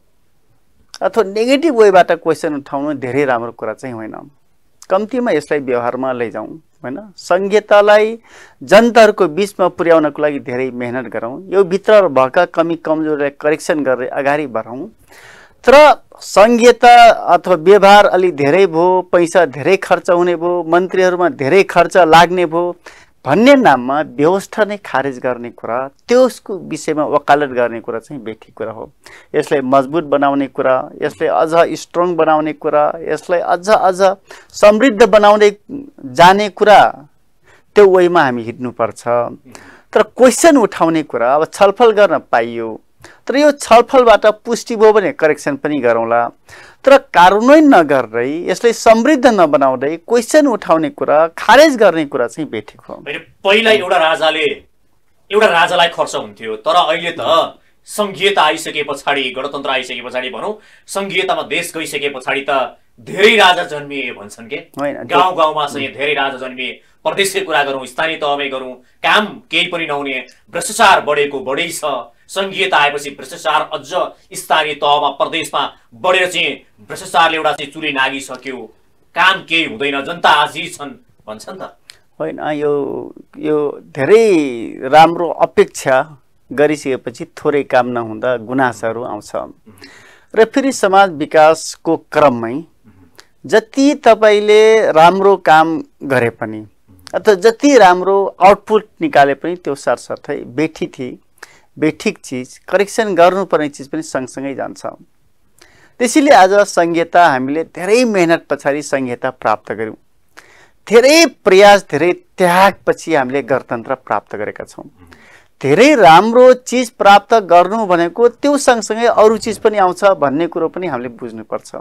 अथवा नेगेटिभ वेबाट क्वेसन उठाउनु धेरै राम्रो कुरा चाहिँ होइन कम्तीमा यसलाई व्यवहारमा लैजाउँ होइन सङ्घीयतालाई जनताहरूको बिचमा पुर्याउनको लागि धेरै मेहनत गरौँ यो भित्र भएका कमी कमजोरीलाई करेक्सन गरेर अगाडि बढाउँ तर सङ्घीयता अथवा व्यवहार अलि धेरै भयो पैसा धेरै खर्च हुने भयो मन्त्रीहरूमा धेरै खर्च लाग्ने भयो भन्ने नाममा व्यवस्था नै खारेज गर्ने कुरा त्यसको विषयमा वकालत गर्ने कुरा चाहिँ बेठी कुरा हो यसलाई मजबुत बनाउने कुरा यसलाई अझ स्ट्रङ बनाउने कुरा यसलाई अझ अझ समृद्ध बनाउने जाने कुरा त्यो वेमा हामी हिँड्नुपर्छ तर क्वेसन उठाउने कुरा अब छलफल गर्न पाइयो तर यो छलफलबाट पुष्टि भयो भने करेक्सन पनि गरौँला तर कार्यान्वयन नगर्दै यसलाई समृद्ध नबनाउँदै क्वेसन उठाउने कुरा खारेज गर्ने कुरा चाहिँ भेटेको हो पहिला एउटा राजाले एउटा राजालाई खर्च हुन्थ्यो तर अहिले त सङ्घीयता आइसके पछाडि गणतन्त्र आइसके पछाडि भनौँ सङ्घीयतामा देश गइसके पछाडि त धेरै राजा जन्मिए भन्छन् के गाउँ गाउँमा चाहिँ धेरै राजा जन्मिए प्रदेशकै कुरा गरौँ स्थानीय तहमै गरौँ काम केही पनि नहुने भ्रष्टाचार बढेको बढै छ सङ्घीयता आएपछि भ्रष्टाचार अझ स्थानीय तहमा प्रदेशमा बढेर चाहिँ भ्रष्टाचारले एउटा चाहिँ चुली नागिसक्यो काम केही हुँदैन जनता आजी छन् भन्छन् त होइन यो यो धेरै राम्रो अपेक्षा गरिसकेपछि थोरै काम नहुँदा गुनासाहरू आउँछ र फेरि समाज विकासको क्रममै जति तपाईँले राम्रो काम गरे पनि अथवा जति राम्रो आउटपुट निकाले पनि त्यो साथसाथै बेठी थिए बेठिक चिज करेक्सन गर्नुपर्ने चिज पनि सँगसँगै जान्छ त्यसैले आज संहिता हामीले धेरै मेहनत पछाडि संहिता प्राप्त गऱ्यौँ धेरै प्रयास धेरै त्यागपछि हामीले गणतन्त्र प्राप्त गरेका छौँ धेरै राम्रो चिज प्राप्त गर्नु भनेको त्यो सँगसँगै अरू चिज पनि आउँछ भन्ने कुरो पनि हामीले बुझ्नुपर्छ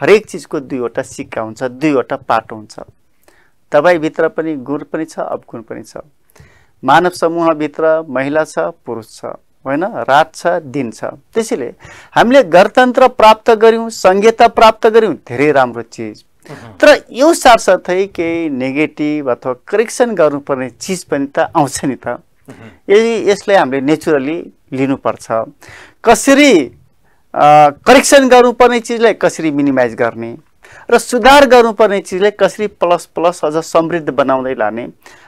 हरेक चिजको दुईवटा सिक्का हुन्छ दुईवटा पाटो हुन्छ तपाईँभित्र पनि गुण पनि छ अवगुण पनि छ मानव समूहभित्र महिला छ पुरुष छ होइन रात छ दिन छ त्यसैले हामीले गणतन्त्र प्राप्त गऱ्यौँ सङ्घीयता प्राप्त गऱ्यौँ धेरै राम्रो चिज तर यो साथसाथै केही नेगेटिभ अथवा करेक्सन गर्नुपर्ने चिज पनि त आउँछ नि त यदि यसलाई हामीले नेचुरली लिनुपर्छ कसरी करेक्सन गर्नुपर्ने चिजलाई कसरी मिनिमाइज गर्ने र सुधार गर्नुपर्ने चिजलाई कसरी प्लस प्लस अझ समृद्ध बनाउँदै लाने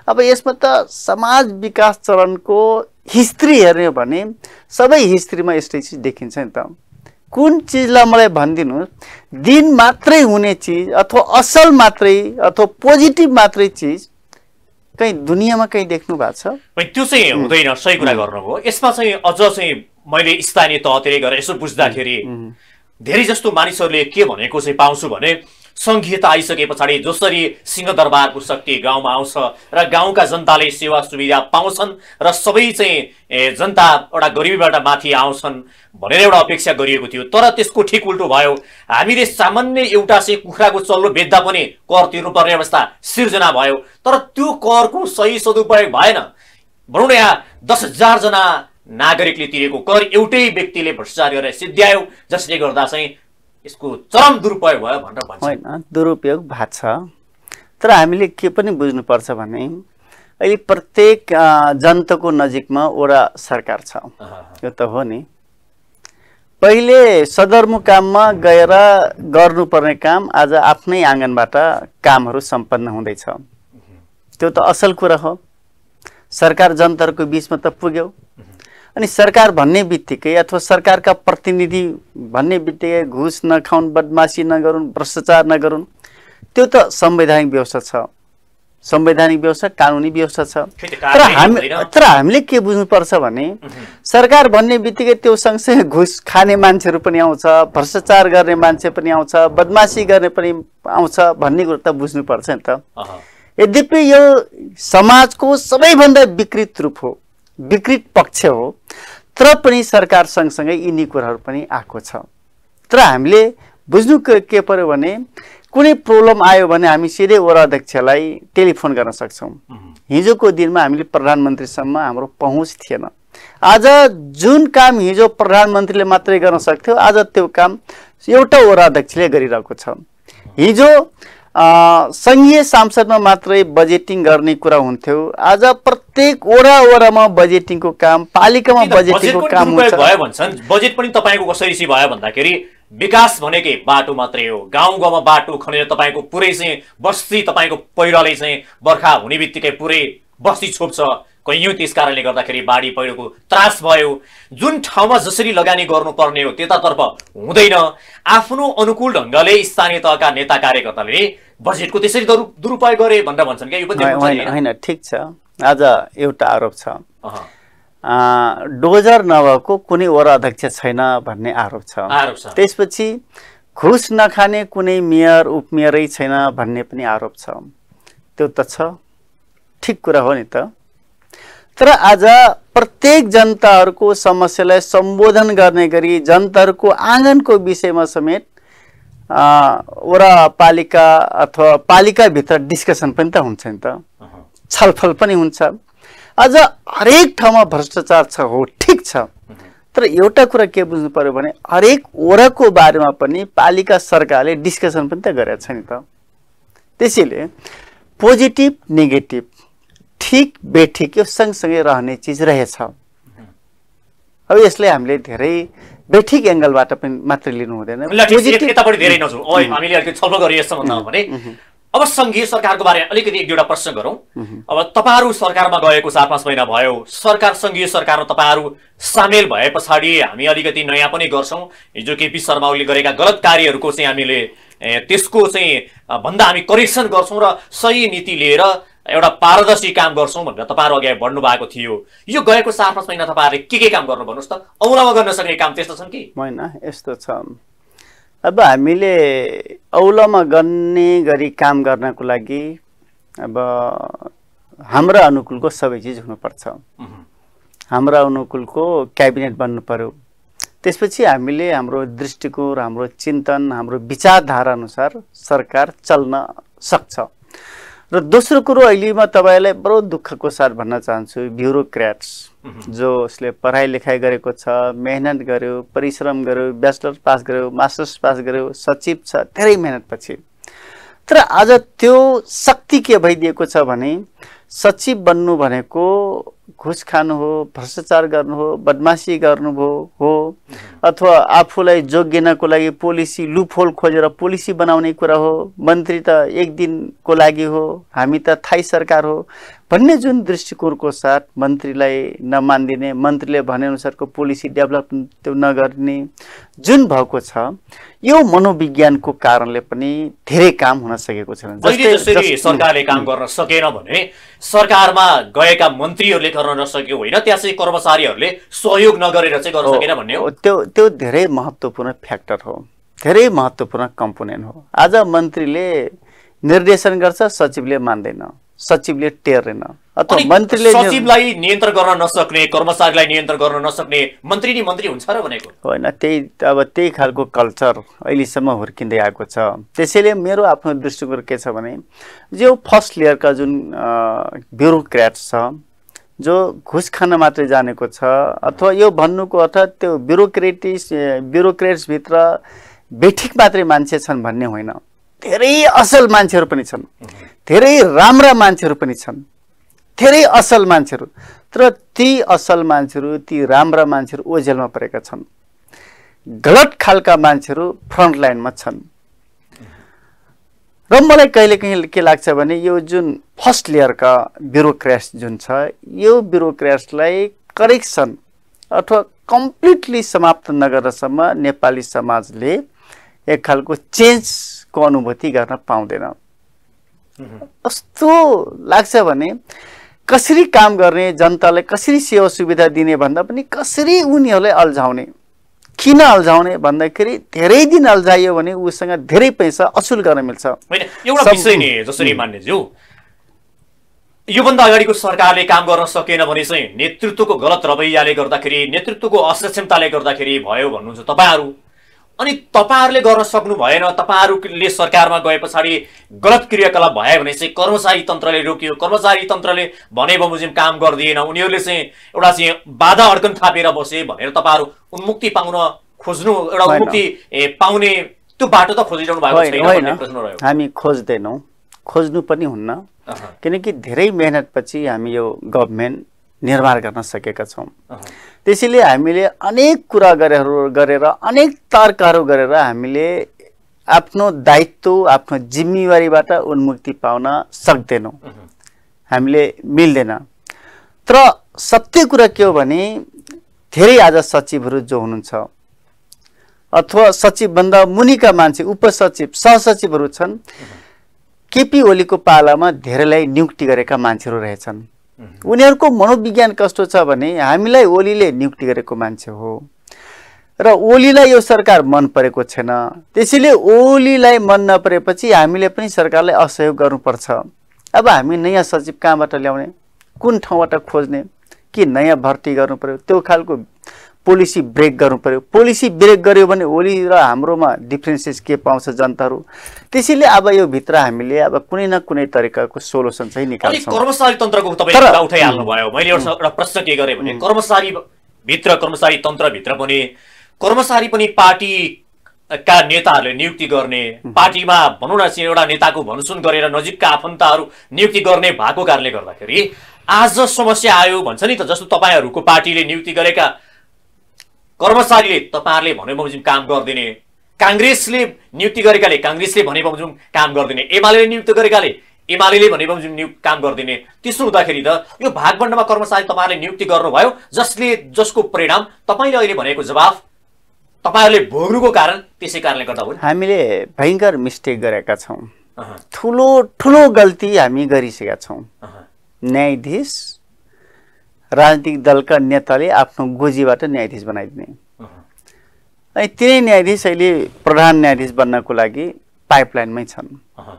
अब यसमा त समाज विकास चरणको हिस्ट्री हेर्ने हो भने सबै हिस्ट्रीमा यस्तै चिज देखिन्छ नि त कुन चिजलाई मलाई भनिदिनु दिन मात्रै हुने चिज अथवा असल मात्रै अथवा पोजिटिभ मात्रै चिज कहीँ दुनियाँमा कहीँ देख्नु भएको छ त्यो चाहिँ हुँदैन सही कुरा गर्नुभयो यसमा चाहिँ अझ चाहिँ मैले स्थानीय तहतिर गएर यसो बुझ्दाखेरि धेरै जस्तो मानिसहरूले के भनेको चाहिँ पाउँछु भने सङ्घीयता आइसके पछाडि जसरी सिंहदरबारको शक्ति गाउँमा आउँछ र गाउँका जनताले सेवा सुविधा पाउँछन् र सबै चाहिँ जनता एउटा गरिबीबाट माथि आउँछन् भनेर एउटा अपेक्षा गरिएको थियो तर त्यसको ठिक उल्टो भयो हामीले सामान्य एउटा चाहिँ कुखुराको चल्लो बेच्दा पनि कर तिर्नुपर्ने अवस्था सिर्जना भयो तर त्यो करको सही सदुपयोग भएन भनौँ न यहाँ दस हजारजना नागरिकले तिरेको कर एउटै व्यक्तिले भ्रष्टाचार गरेर सिद्ध्यायो जसले गर्दा चाहिँ यसको चरम दुरुपयोग भयो भनेर भन्छ होइन दुरुपयोग भएको छ तर हामीले के पनि बुझ्नुपर्छ भने अहिले प्रत्येक जनताको नजिकमा एउटा सरकार छ यो त हो नि पहिले सदरमुकाममा गएर गर्नुपर्ने काम आज आफ्नै आँगनबाट कामहरू सम्पन्न हुँदैछ त्यो त असल कुरा हो सरकार जनताहरूको बिचमा त पुग्यो अनि सरकार भन्ने बित्तिकै अथवा सरकारका प्रतिनिधि भन्ने बित्तिकै घुस नखाउन् बदमासी नगरून् भ्रष्टाचार नगरून् त्यो त संवैधानिक व्यवस्था छ संवैधानिक व्यवस्था कानुनी व्यवस्था छ तर हामी तर हामीले के बुझ्नुपर्छ भने सरकार भन्ने बित्तिकै त्यो सँगसँगै घुस खाने मान्छेहरू पनि आउँछ भ्रष्टाचार गर्ने मान्छे पनि आउँछ बदमासी गर्ने पनि आउँछ भन्ने कुरो त बुझ्नुपर्छ नि त यद्यपि यो समाजको सबैभन्दा विकृत रूप हो विकृत पक्ष हो तर पनि सरकार सँगसँगै यिनी कुराहरू पनि आएको छ तर हामीले बुझ्नु के पर्यो भने कुनै प्रब्लम आयो भने हामी सिधै वडा अध्यक्षलाई टेलिफोन गर्न सक्छौँ हिजोको दिनमा हामीले प्रधानमन्त्रीसम्म हाम्रो पहुँच थिएन आज जुन काम हिजो प्रधानमन्त्रीले मात्रै गर्न सक्थ्यो आज त्यो काम एउटा वडा अध्यक्षले गरिरहेको छ हिजो सङ्घीय सांसदमा मात्रै बजेटिङ गर्ने कुरा हुन्थ्यो आज प्रत्येक वडा वडामा बजेटिङको काम पालिकामा बजेटिङको काम भयो भन्छन् बजेट पनि तपाईँको कसरी चाहिँ भयो भन्दाखेरि विकास भनेकै बाटो मात्रै हो गाउँ गाउँमा बाटो खनेर तपाईँको पुरै चाहिँ बस्ती तपाईँको पहिरोले चाहिँ बर्खा हुने बित्तिकै पुरै बस्ती छोप्छ कैयौँ त्यस कारणले गर्दाखेरि बाढी पहिरोको त्रास भयो जुन ठाउँमा जसरी लगानी गर्नुपर्ने हो त्यतातर्फ हुँदैन आफ्नो अनुकूल ढङ्गले स्थानीय तहका नेता कार्यकर्ताले बजेटको त्यसरी दुरुपयोग गरे भनेर भन्छन् क्या यो पनि होइन ठिक छ आज एउटा आरोप छ डोजर नभएको कुनै वडा अध्यक्ष छैन भन्ने आरोप छ त्यसपछि घुस नखाने कुनै मेयर उपमेयरै छैन भन्ने पनि आरोप छ त्यो त छ ठिक कुरा हो नि त तर आज प्रत्येक जनताहरूको समस्यालाई सम्बोधन गर्ने गरी जनताहरूको आँगनको विषयमा समेत वरपालिका अथवा पालिकाभित्र डिस्कसन पनि त हुन्छ नि त छलफल पनि हुन्छ आज हरेक ठाउँमा भ्रष्टाचार छ हो ठिक छ तर एउटा कुरा के बुझ्नु पऱ्यो भने हरेक वरको बारेमा पनि पालिका सरकारले डिस्कसन पनि त गरेको छ नि त त्यसैले पोजिटिभ नेगेटिभ ठिक बेठिक यो सँगसँगै रहने चिज रहेछ अब यसले हामीले धेरै बेठिक एङ्गलबाट पनि मात्र लिनु हुँदैन अब सङ्घीय सरकारको बारे अलिकति एक दुईवटा प्रश्न गरौँ अब तपाईँहरू सरकारमा गएको चार पाँच महिना भयो सरकार सङ्घीय सरकारमा तपाईँहरू सामेल भए पछाडि हामी अलिकति नयाँ पनि गर्छौँ हिजो केपी शर्मा ओलीले गरेका गलत कार्यहरूको चाहिँ हामीले त्यसको चाहिँ भन्दा हामी करेक्सन गर्छौँ र सही नीति लिएर एउटा पारदर्शी काम गर्छौँ भनेर तपाईँहरू अघि भएको थियो यो गएको चार पाँच महिना तपाईँहरूले के के काम गर्नु भन्नुहोस् त औलामा गर्न सक्ने काम त्यस्तो छन् कि होइन यस्तो छ अब हामीले औलामा गर्ने गरी काम गर्नको लागि अब हाम्रा अनुकूलको सबै चिज हुनुपर्छ हाम्रा अनुकूलको क्याबिनेट बन्नु पऱ्यो त्यसपछि हामीले हाम्रो दृष्टिकोण हाम्रो चिन्तन हाम्रो विचारधारा अनुसार सरकार चल्न सक्छ र दोस्रो कुरो अहिले म तपाईँलाई बडो दुःखको साथ भन्न चाहन्छु ब्युरोक्रेट्स जो उसले पढाइ लेखाइ गरेको छ मेहनत गर्यो परिश्रम गर्यो ब्याचलर पास गर्यो मास्टर्स पास गर्यो सचिव छ धेरै मेहनतपछि तर आज त्यो शक्ति के भइदिएको छ भने सचिव बन्नु भनेको घुस खानु हो भ्रष्टाचार गर्नु हो बदमासी गर्नुभयो हो अथवा आफूलाई जोगिनको लागि पोलिसी लुफोल खोजेर पोलिसी बनाउने कुरा हो मन्त्री त एक दिनको लागि हो हामी त थाई सरकार हो भन्ने जुन दृष्टिकोणको साथ मन्त्रीलाई नमानिदिने मन्त्रीले भनेअनुसारको पोलिसी डेभलप त्यो नगर्ने जुन भएको छ यो मनोविज्ञानको कारणले पनि धेरै काम हुन सकेको छैन सरकारले काम गर्न सकेन भने सरकारमा गएका मन्त्रीहरूले गर्न नसक्यो होइन त्यहाँ चाहिँ कर्मचारीहरूले सहयोग नगरेर चाहिँ गर्न सकेन भन्ने हो त्यो त्यो धेरै महत्त्वपूर्ण फ्याक्टर हो धेरै महत्त्वपूर्ण कम्पोनेन्ट हो आज मन्त्रीले निर्देशन गर्छ सचिवले मान्दैन सचिवले टेरेन अथवा मन्त्रीले सचिवलाई नियन्त्रण गर्न नसक्ने कर्मचारीलाई नियन्त्रण गर्न नसक्ने मन्त्री मन्त्री हुन्छ र भनेको होइन त्यही अब त्यही खालको कल्चर अहिलेसम्म हुर्किँदै आएको छ त्यसैले मेरो आफ्नो दृष्टिकोण के छ भने जो फर्स्ट लेयरका जुन ब्युरोक्रेट छ जो घुस खान मात्रै जानेको छ अथवा यो भन्नुको अर्थ त्यो ब्युरोक्रेटिस ब्युरोक्रेट्सभित्र बेठिक मात्रै मान्छे छन् भन्ने होइन धेरै असल मान्छेहरू पनि छन् धेरै राम्रा मान्छेहरू पनि छन् धेरै असल मान्छेहरू तर ती असल मान्छेहरू ती राम्रा मान्छेहरू ओझेलमा परेका छन् गलत खालका मान्छेहरू फ्रन्ट लाइनमा छन् र मलाई कहिलेकाहीँ के लाग्छ भने यो जुन फर्स्ट लेयरका ब्युरोक्राट्स जुन छ यो ब्युरोक्राट्सलाई करेक्सन अथवा कम्प्लिटली समाप्त नगर्नसम्म नेपाली समाजले एक खालको चेन्जको अनुभूति गर्न पाउँदैन कस्तो लाग्छ भने कसरी काम गर्ने जनतालाई कसरी सेवा सुविधा दिने भन्दा पनि कसरी उनीहरूलाई अल्झाउने किन अल्झाउने भन्दाखेरि धेरै दिन अल्झाइयो भने उसँग धेरै पैसा असुल गर्न मिल्छ एउटा योभन्दा अगाडिको सरकारले काम गर्न सकेन भने चाहिँ नेतृत्वको गलत रवैयाले गर्दाखेरि नेतृत्वको असक्षमताले गर्दाखेरि भयो भन्नुहुन्छ तपाईँहरू अनि तपाईँहरूले गर्न सक्नु भएन तपाईँहरूले सरकारमा गए पछाडि गलत क्रियाकलाप भयो भने चाहिँ कर्मचारी तन्त्रले रोकियो कर्मचारी तन्त्रले भने बमोजिम काम गरिदिएन उनीहरूले चाहिँ एउटा चाहिँ बाधा अड्कन थापेर बसे भनेर तपाईँहरू उन्मुक्ति पाउन खोज्नु एउटा उन्मुक्ति पाउने त्यो बाटो त खोजिरहनु भएको छैन हामी खोज्दैनौँ खोज्नु पनि हुन्न किनकि धेरै मेहनतपछि हामी यो गभर्मेन्ट निर्माण गर्न सकेका छौँ त्यसैले हामीले अनेक कुरा गरेर गरेर अनेक तर्कहरू गरेर हामीले आफ्नो दायित्व आफ्नो जिम्मेवारीबाट उन्मुक्ति पाउन सक्दैनौँ हामीले मिल्दैन तर सत्य कुरा के हो भने धेरै आज सचिवहरू जो हुनुहुन्छ अथवा सचिवभन्दा मुनिका मान्छे उपसचिव सहसचिवहरू छन् केपी ओलीको पालामा धेरैलाई नियुक्ति गरेका मान्छेहरू रहेछन् उनीहरूको मनोविज्ञान कस्तो छ भने हामीलाई ओलीले नियुक्ति गरेको मान्छे हो र ओलीलाई यो सरकार मन परेको छैन त्यसैले ओलीलाई मन नपरेपछि हामीले पनि सरकारलाई असहयोग गर्नुपर्छ अब हामी नयाँ सचिव कहाँबाट ल्याउने कुन ठाउँबाट खोज्ने कि नयाँ भर्ती गर्नु पऱ्यो त्यो खालको पोलिसी ब्रेक गर्नु पऱ्यो पोलिसी ब्रेक गर्यो भने ओली र हाम्रोमा डिफ्रेन्सेस के पाउँछ जनताहरू त्यसैले अब यो भित्र हामीले अब कुनै न कुनै तरिकाको सोल्युसन चाहिँ निकाल्छ कर्मचारी तन्त्रको तपाईँ भयो मैले एउटा प्रश्न के गरेँ भने कर्मचारी भित्र कर्मचारी तन्त्रभित्र पनि कर्मचारी पनि पार्टी का नेताहरूले नियुक्ति गर्ने पार्टीमा भनौँ न चाहिँ एउटा नेताको भनसुन गरेर नजिकका आफन्तहरू नियुक्ति गर्ने भएको कारणले गर्दाखेरि आज समस्या आयो भन्छ नि त जस्तो तपाईँहरूको पार्टीले नियुक्ति गरेका कर्मचारीले तपाईँहरूले भने बमोजिम काम गरिदिने काङ्ग्रेसले नियुक्ति गरेकाले काङ्ग्रेसले भने बमोजिम काम गरिदिने एमाले नियुक्त गरेकाले एमाले भने बमोजिम नियुक्त काम गरिदिने त्यसो हुँदाखेरि त यो भागबण्डमा कर्मचारी तपाईँहरूले नियुक्ति गर्नुभयो जसले जसको परिणाम तपाईँले अहिले भनेको जवाफ तपाईँहरूले भोग्नुको कारण त्यसै कारणले गर्दा हो हामीले भयङ्कर मिस्टेक गरेका छौँ ठुलो ठुलो गल्ती हामी गरिसकेका छौँ न्यायाधीश राजनीतिक दलका नेताले आफ्नो गोजीबाट न्यायाधीश बनाइदिने अनि तिनै न्यायाधीश अहिले प्रधान न्यायाधीश बन्नको लागि पाइपलाइनमै छन्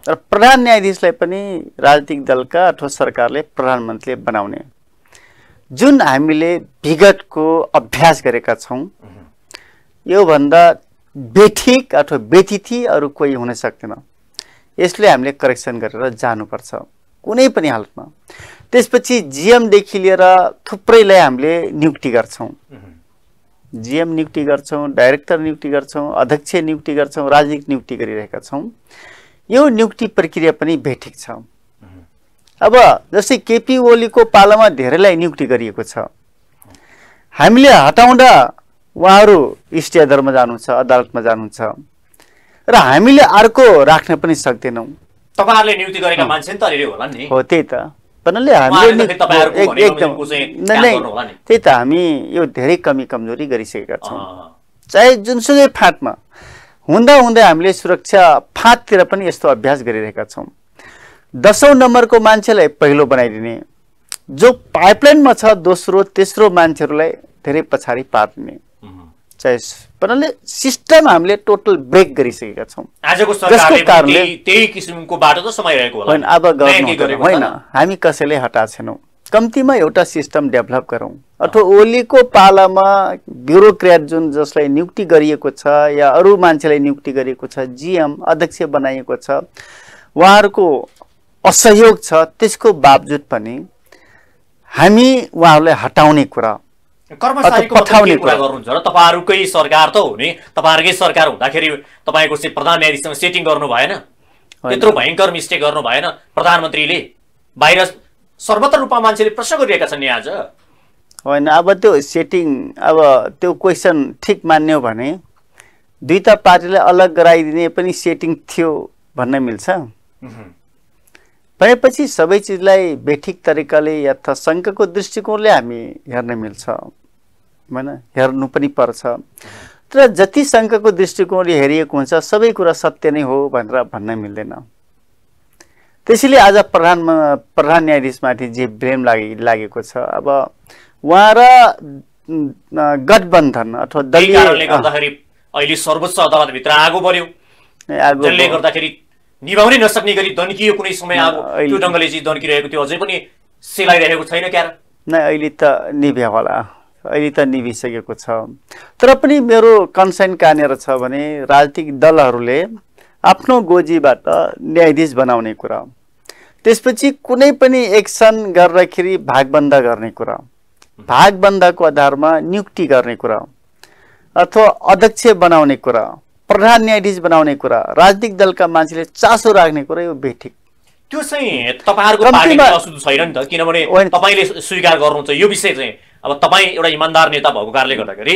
र प्रधान न्यायाधीशलाई पनि राजनीतिक दलका अथवा सरकारले प्रधानमन्त्रीले बनाउने जुन हामीले विगतको अभ्यास गरेका छौँ योभन्दा बेठिक अथवा बेथिथी अरू कोही हुन सक्दैन यसले हामीले करेक्सन गरेर जानुपर्छ कुनै पनि हालतमा त्यसपछि जिएमदेखि लिएर थुप्रैलाई हामीले नियुक्ति गर्छौँ जिएम नियुक्ति गर्छौँ डाइरेक्टर नियुक्ति गर्छौँ अध्यक्ष नियुक्ति गर्छौँ राजनीतिक नियुक्ति गरिरहेका छौँ यो नियुक्ति प्रक्रिया पनि भेटिक छ अब जस्तै केपी ओलीको पालामा धेरैलाई नियुक्ति गरिएको छ हामीले हटाउँदा उहाँहरू जानु जानुहुन्छ अदालतमा जानु जानुहुन्छ र हामीले अर्को राख्न पनि सक्दैनौँ तपाईँहरूले नियुक्ति गरेका मान्छे नि त होला नि हो त्यही त भन्नाले हामीले एकदम त्यही त हामी यो धेरै कमी कमजोरी गरिसकेका छौँ चाहे जुनसुकै फाँटमा हुँदा हुँदै हामीले सुरक्षा फाँटतिर पनि यस्तो अभ्यास गरिरहेका छौँ दसौँ नम्बरको मान्छेलाई पहिलो बनाइदिने जो पाइपलाइनमा छ दोस्रो तेस्रो मान्छेहरूलाई धेरै पछाडि पार्ने चाहे भन्नाले सिस्टम हामीले टोटल ब्रेक गरिसकेका छौँ जसको कारणले त्यही किसिमको बाटो त होइन अब गर्नु होइन हामी कसैले हटा छैनौँ कम्तीमा एउटा सिस्टम डेभलप गरौँ अथवा ओलीको पालामा ब्युरोक्रेट जुन जसलाई नियुक्ति गरिएको छ या अरू मान्छेलाई नियुक्ति गरिएको छ जिएम अध्यक्ष बनाइएको छ उहाँहरूको असहयोग छ त्यसको बावजुद पनि हामी उहाँहरूलाई हटाउने कुरा कर्मचारीको कुरा गर्नुहुन्छ र तपाईँहरूकै सरकार त हो नि तपाईँहरूकै सरकार हुँदाखेरि तपाईँको प्रधान न्यायाधीशसँग सेटिङ गर्नु भएन त्यत्रो भयङ्कर मिस्टेक गर्नु भएन प्रधानमन्त्रीले बाहिर सर्वत्र रूपमा मान्छेले प्रश्न गरिरहेका छन् नि आज होइन अब त्यो सेटिङ अब त्यो क्वेसन ठिक मान्यो भने दुईवटा पार्टीलाई अलग गराइदिने पनि सेटिङ थियो भन्न मिल्छ भनेपछि सबै चिजलाई बेठिक तरिकाले यथाशङ्कको दृष्टिकोणले हामी हेर्न मिल्छ होइन हेर्नु पनि पर्छ तर जति शङ्काको दृष्टिकोणले हेरिएको हुन्छ सबै कुरा सत्य नै हो भनेर भन्न मिल्दैन त्यसैले आज प्रधान प्रधान न्यायाधीशमाथि जे ब्लेम लागे लागेको छ अब उहाँ र गठबन्धन अथवा दलीय अहिले सर्वोच्च अदालतभित्र आगो बल्यो त्यसले गर्दाखेरि निभाउनै नसक्ने गरी दन्कियो कुनै समय आगो त्यो ढङ्गले चाहिँ दन्किरहेको थियो अझै पनि सेलाइरहेको छैन क्यार नै अहिले त निभ्या होला अहिले त निभिसकेको छ तर पनि मेरो कन्सर्न कहाँनिर छ भने राजनीतिक दलहरूले आफ्नो गोजीबाट न्यायाधीश बनाउने कुरा त्यसपछि कुनै पनि एक्सन गर्दाखेरि भागबन्द गर्ने कुरा भागबन्दको आधारमा नियुक्ति गर्ने कुरा अथवा अध्यक्ष बनाउने कुरा प्रधान न्यायाधीश बनाउने कुरा राजनीतिक दलका मान्छेले चासो राख्ने कुरा यो बेठिक त्यो चाहिँ तपाईँहरूको छैन नि त किनभने तपाईँले स्वीकार गर्नुहुन्छ यो विषय चाहिँ अब तपाईँ एउटा इमान्दार नेता भएको कारणले गर्दाखेरि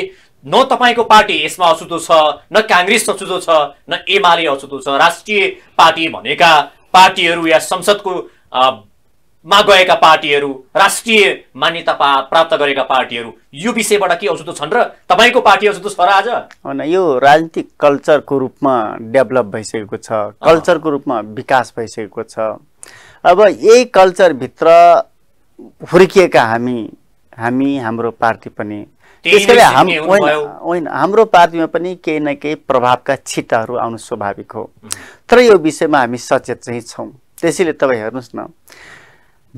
न तपाईँको पार्टी यसमा अछुतो छ न काङ्ग्रेस अछुतो छ न एमाले अछुतो छ राष्ट्रिय पार्टी भनेका पार्टीहरू या संसदको मा गएका पार्टीहरू राष्ट्रिय मान्यता पा प्राप्त गरेका पार्टीहरू यो विषयबाट के अछुतो छन् र तपाईँको पार्टी अछुतो छ र आज होइन यो राजनीतिक कल्चरको रूपमा डेभलप भइसकेको छ कल्चरको रूपमा विकास भइसकेको छ अब यही कल्चरभित्र हुर्किएका हामी हामी हाम्रो पार्टी पनि त्यसैले हाम होइन हाम्रो पार्टीमा पनि केही न केही प्रभावका छिटाहरू आउनु स्वाभाविक हो तर यो विषयमा हामी सचेत चाहिँ छौँ त्यसैले तपाईँ हेर्नुहोस् न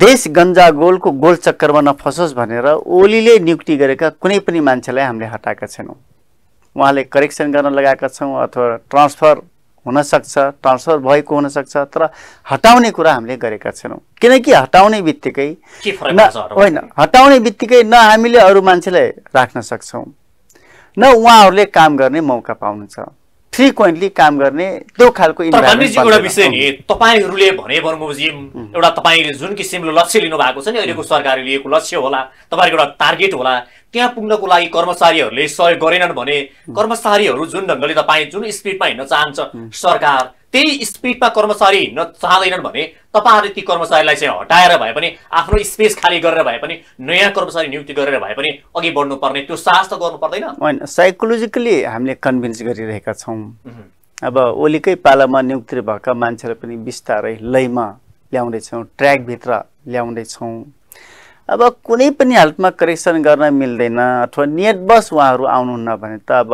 देश गन्जा गोलको गोल चक्करमा नफसोस् भनेर ओलीले नियुक्ति गरेका कुनै पनि मान्छेलाई हामीले हटाएका छैनौँ उहाँले करेक्सन गर्न लगाएका छौँ अथवा ट्रान्सफर हुनसक्छ ट्रान्सफर भएको हुनसक्छ तर हटाउने कुरा हामीले गरेका छैनौँ किनकि हटाउने बित्तिकै होइन हटाउने बित्तिकै न हामीले अरू मान्छेलाई राख्न सक्छौँ न उहाँहरूले काम गर्ने मौका पाउनु छ फ्रिक्वेन्टली काम गर्ने त्यो खालको एउटा विषय नि तपाईँहरूले भने बङ्गोजी एउटा तपाईँले जुन किसिमले लक्ष्य लिनु भएको छ नि अहिलेको सरकारले लिएको लक्ष्य होला तपाईँको एउटा टार्गेट होला त्यहाँ पुग्नको लागि कर्मचारीहरूले सहयोग गरेनन् भने कर्मचारीहरू जुन ढङ्गले तपाईँ जुन स्पिडमा हिँड्न चाहन्छ सरकार त्यही स्पिडमा कर्मचारी चाहँदैनन् भने तपाईँहरूले ती कर्मचारीलाई चाहिँ हटाएर भए पनि आफ्नो स्पेस खाली गरेर भए पनि नयाँ कर्मचारी नियुक्ति गरेर भए पनि अघि बढ्नुपर्ने त्यो साहस त गर्नु पर्दैन होइन साइकोलोजिकली हामीले कन्भिन्स गरिरहेका छौँ अब ओलीकै पालामा नियुक्ति भएका मान्छेलाई पनि बिस्तारै लयमा ल्याउँदैछौँ ट्र्याकभित्र ल्याउँदैछौँ अब कुनै पनि हालतमा करेक्सन गर्न मिल्दैन अथवा नियतवश उहाँहरू आउनुहुन्न भने त अब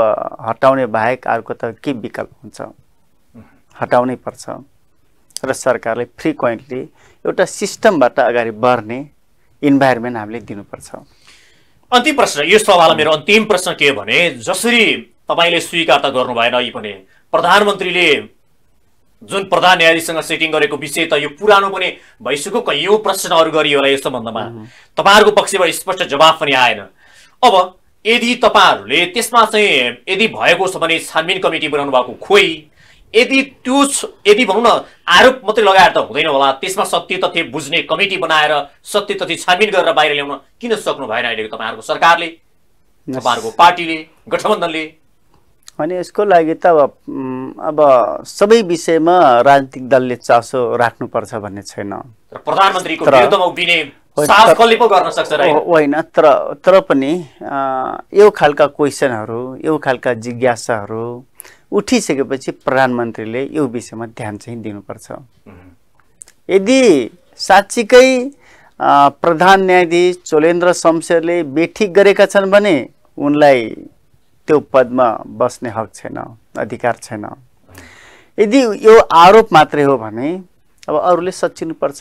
हटाउने बाहेक अर्को त के विकल्प हुन्छ हटाउनै पर्छ र सरकारले फ्रिक्वेन्टली एउटा सिस्टमबाट अगाडि बढ्ने इन्भाइरोमेन्ट हामीले दिनुपर्छ अन्तिम प्रश्न यो सवाल मेरो अन्तिम प्रश्न के भने जसरी तपाईँले स्वीकार त गर्नु भएन यी पनि प्रधानमन्त्रीले जुन प्रधान न्यायाधीशसँग सेटिङ गरेको विषय त यो पुरानो पनि भइसक्यो कैयौँ प्रश्नहरू गरियो होला यो सम्बन्धमा तपाईँहरूको पक्षबाट स्पष्ट जवाफ पनि आएन अब यदि तपाईँहरूले त्यसमा चाहिँ यदि भएको छ भने छानबिन कमिटी बनाउनु भएको खोइ यदि त्यो यदि भनौँ न आरोप मात्रै लगाएर त हुँदैन होला त्यसमा सत्य तथ्य बुझ्ने कमिटी बनाएर सत्य तथ्य छानबिन गरेर बाहिर ल्याउन किन सक्नु भएन अहिले तपाईँहरूको सरकारले तपाईँहरूको पार्टीले गठबन्धनले अनि यसको लागि त अब अब सबै विषयमा राजनीतिक दलले चासो राख्नुपर्छ भन्ने छैन होइन तर तर पनि यो खालका क्वेसनहरू यो खालका जिज्ञासाहरू उठिसकेपछि प्रधानमन्त्रीले यो विषयमा ध्यान चाहिँ दिनुपर्छ यदि साँच्चीकै प्रधान न्यायाधीश चोलेन्द्र शमशेरले बेठिक गरेका छन् भने उनलाई त्यो पदमा बस्ने हक छैन अधिकार छैन यदि यो आरोप मात्रै हो भने अब अरूले सचिनुपर्छ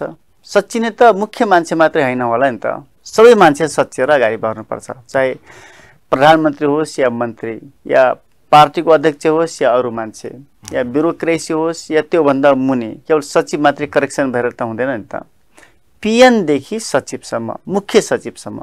सचिने त मुख्य मान्छे मात्रै होइन होला नि त सबै मान्छे सचिएर अगाडि बढ्नुपर्छ चाहे प्रधानमन्त्री होस् या मन्त्री या पार्टीको अध्यक्ष होस् या अरू मान्छे या ब्युरोक्रेसी होस् या त्योभन्दा मुनि केवल सचिव मात्रै करेक्सन भएर त हुँदैन नि त पिएनदेखि सचिवसम्म मुख्य सचिवसम्म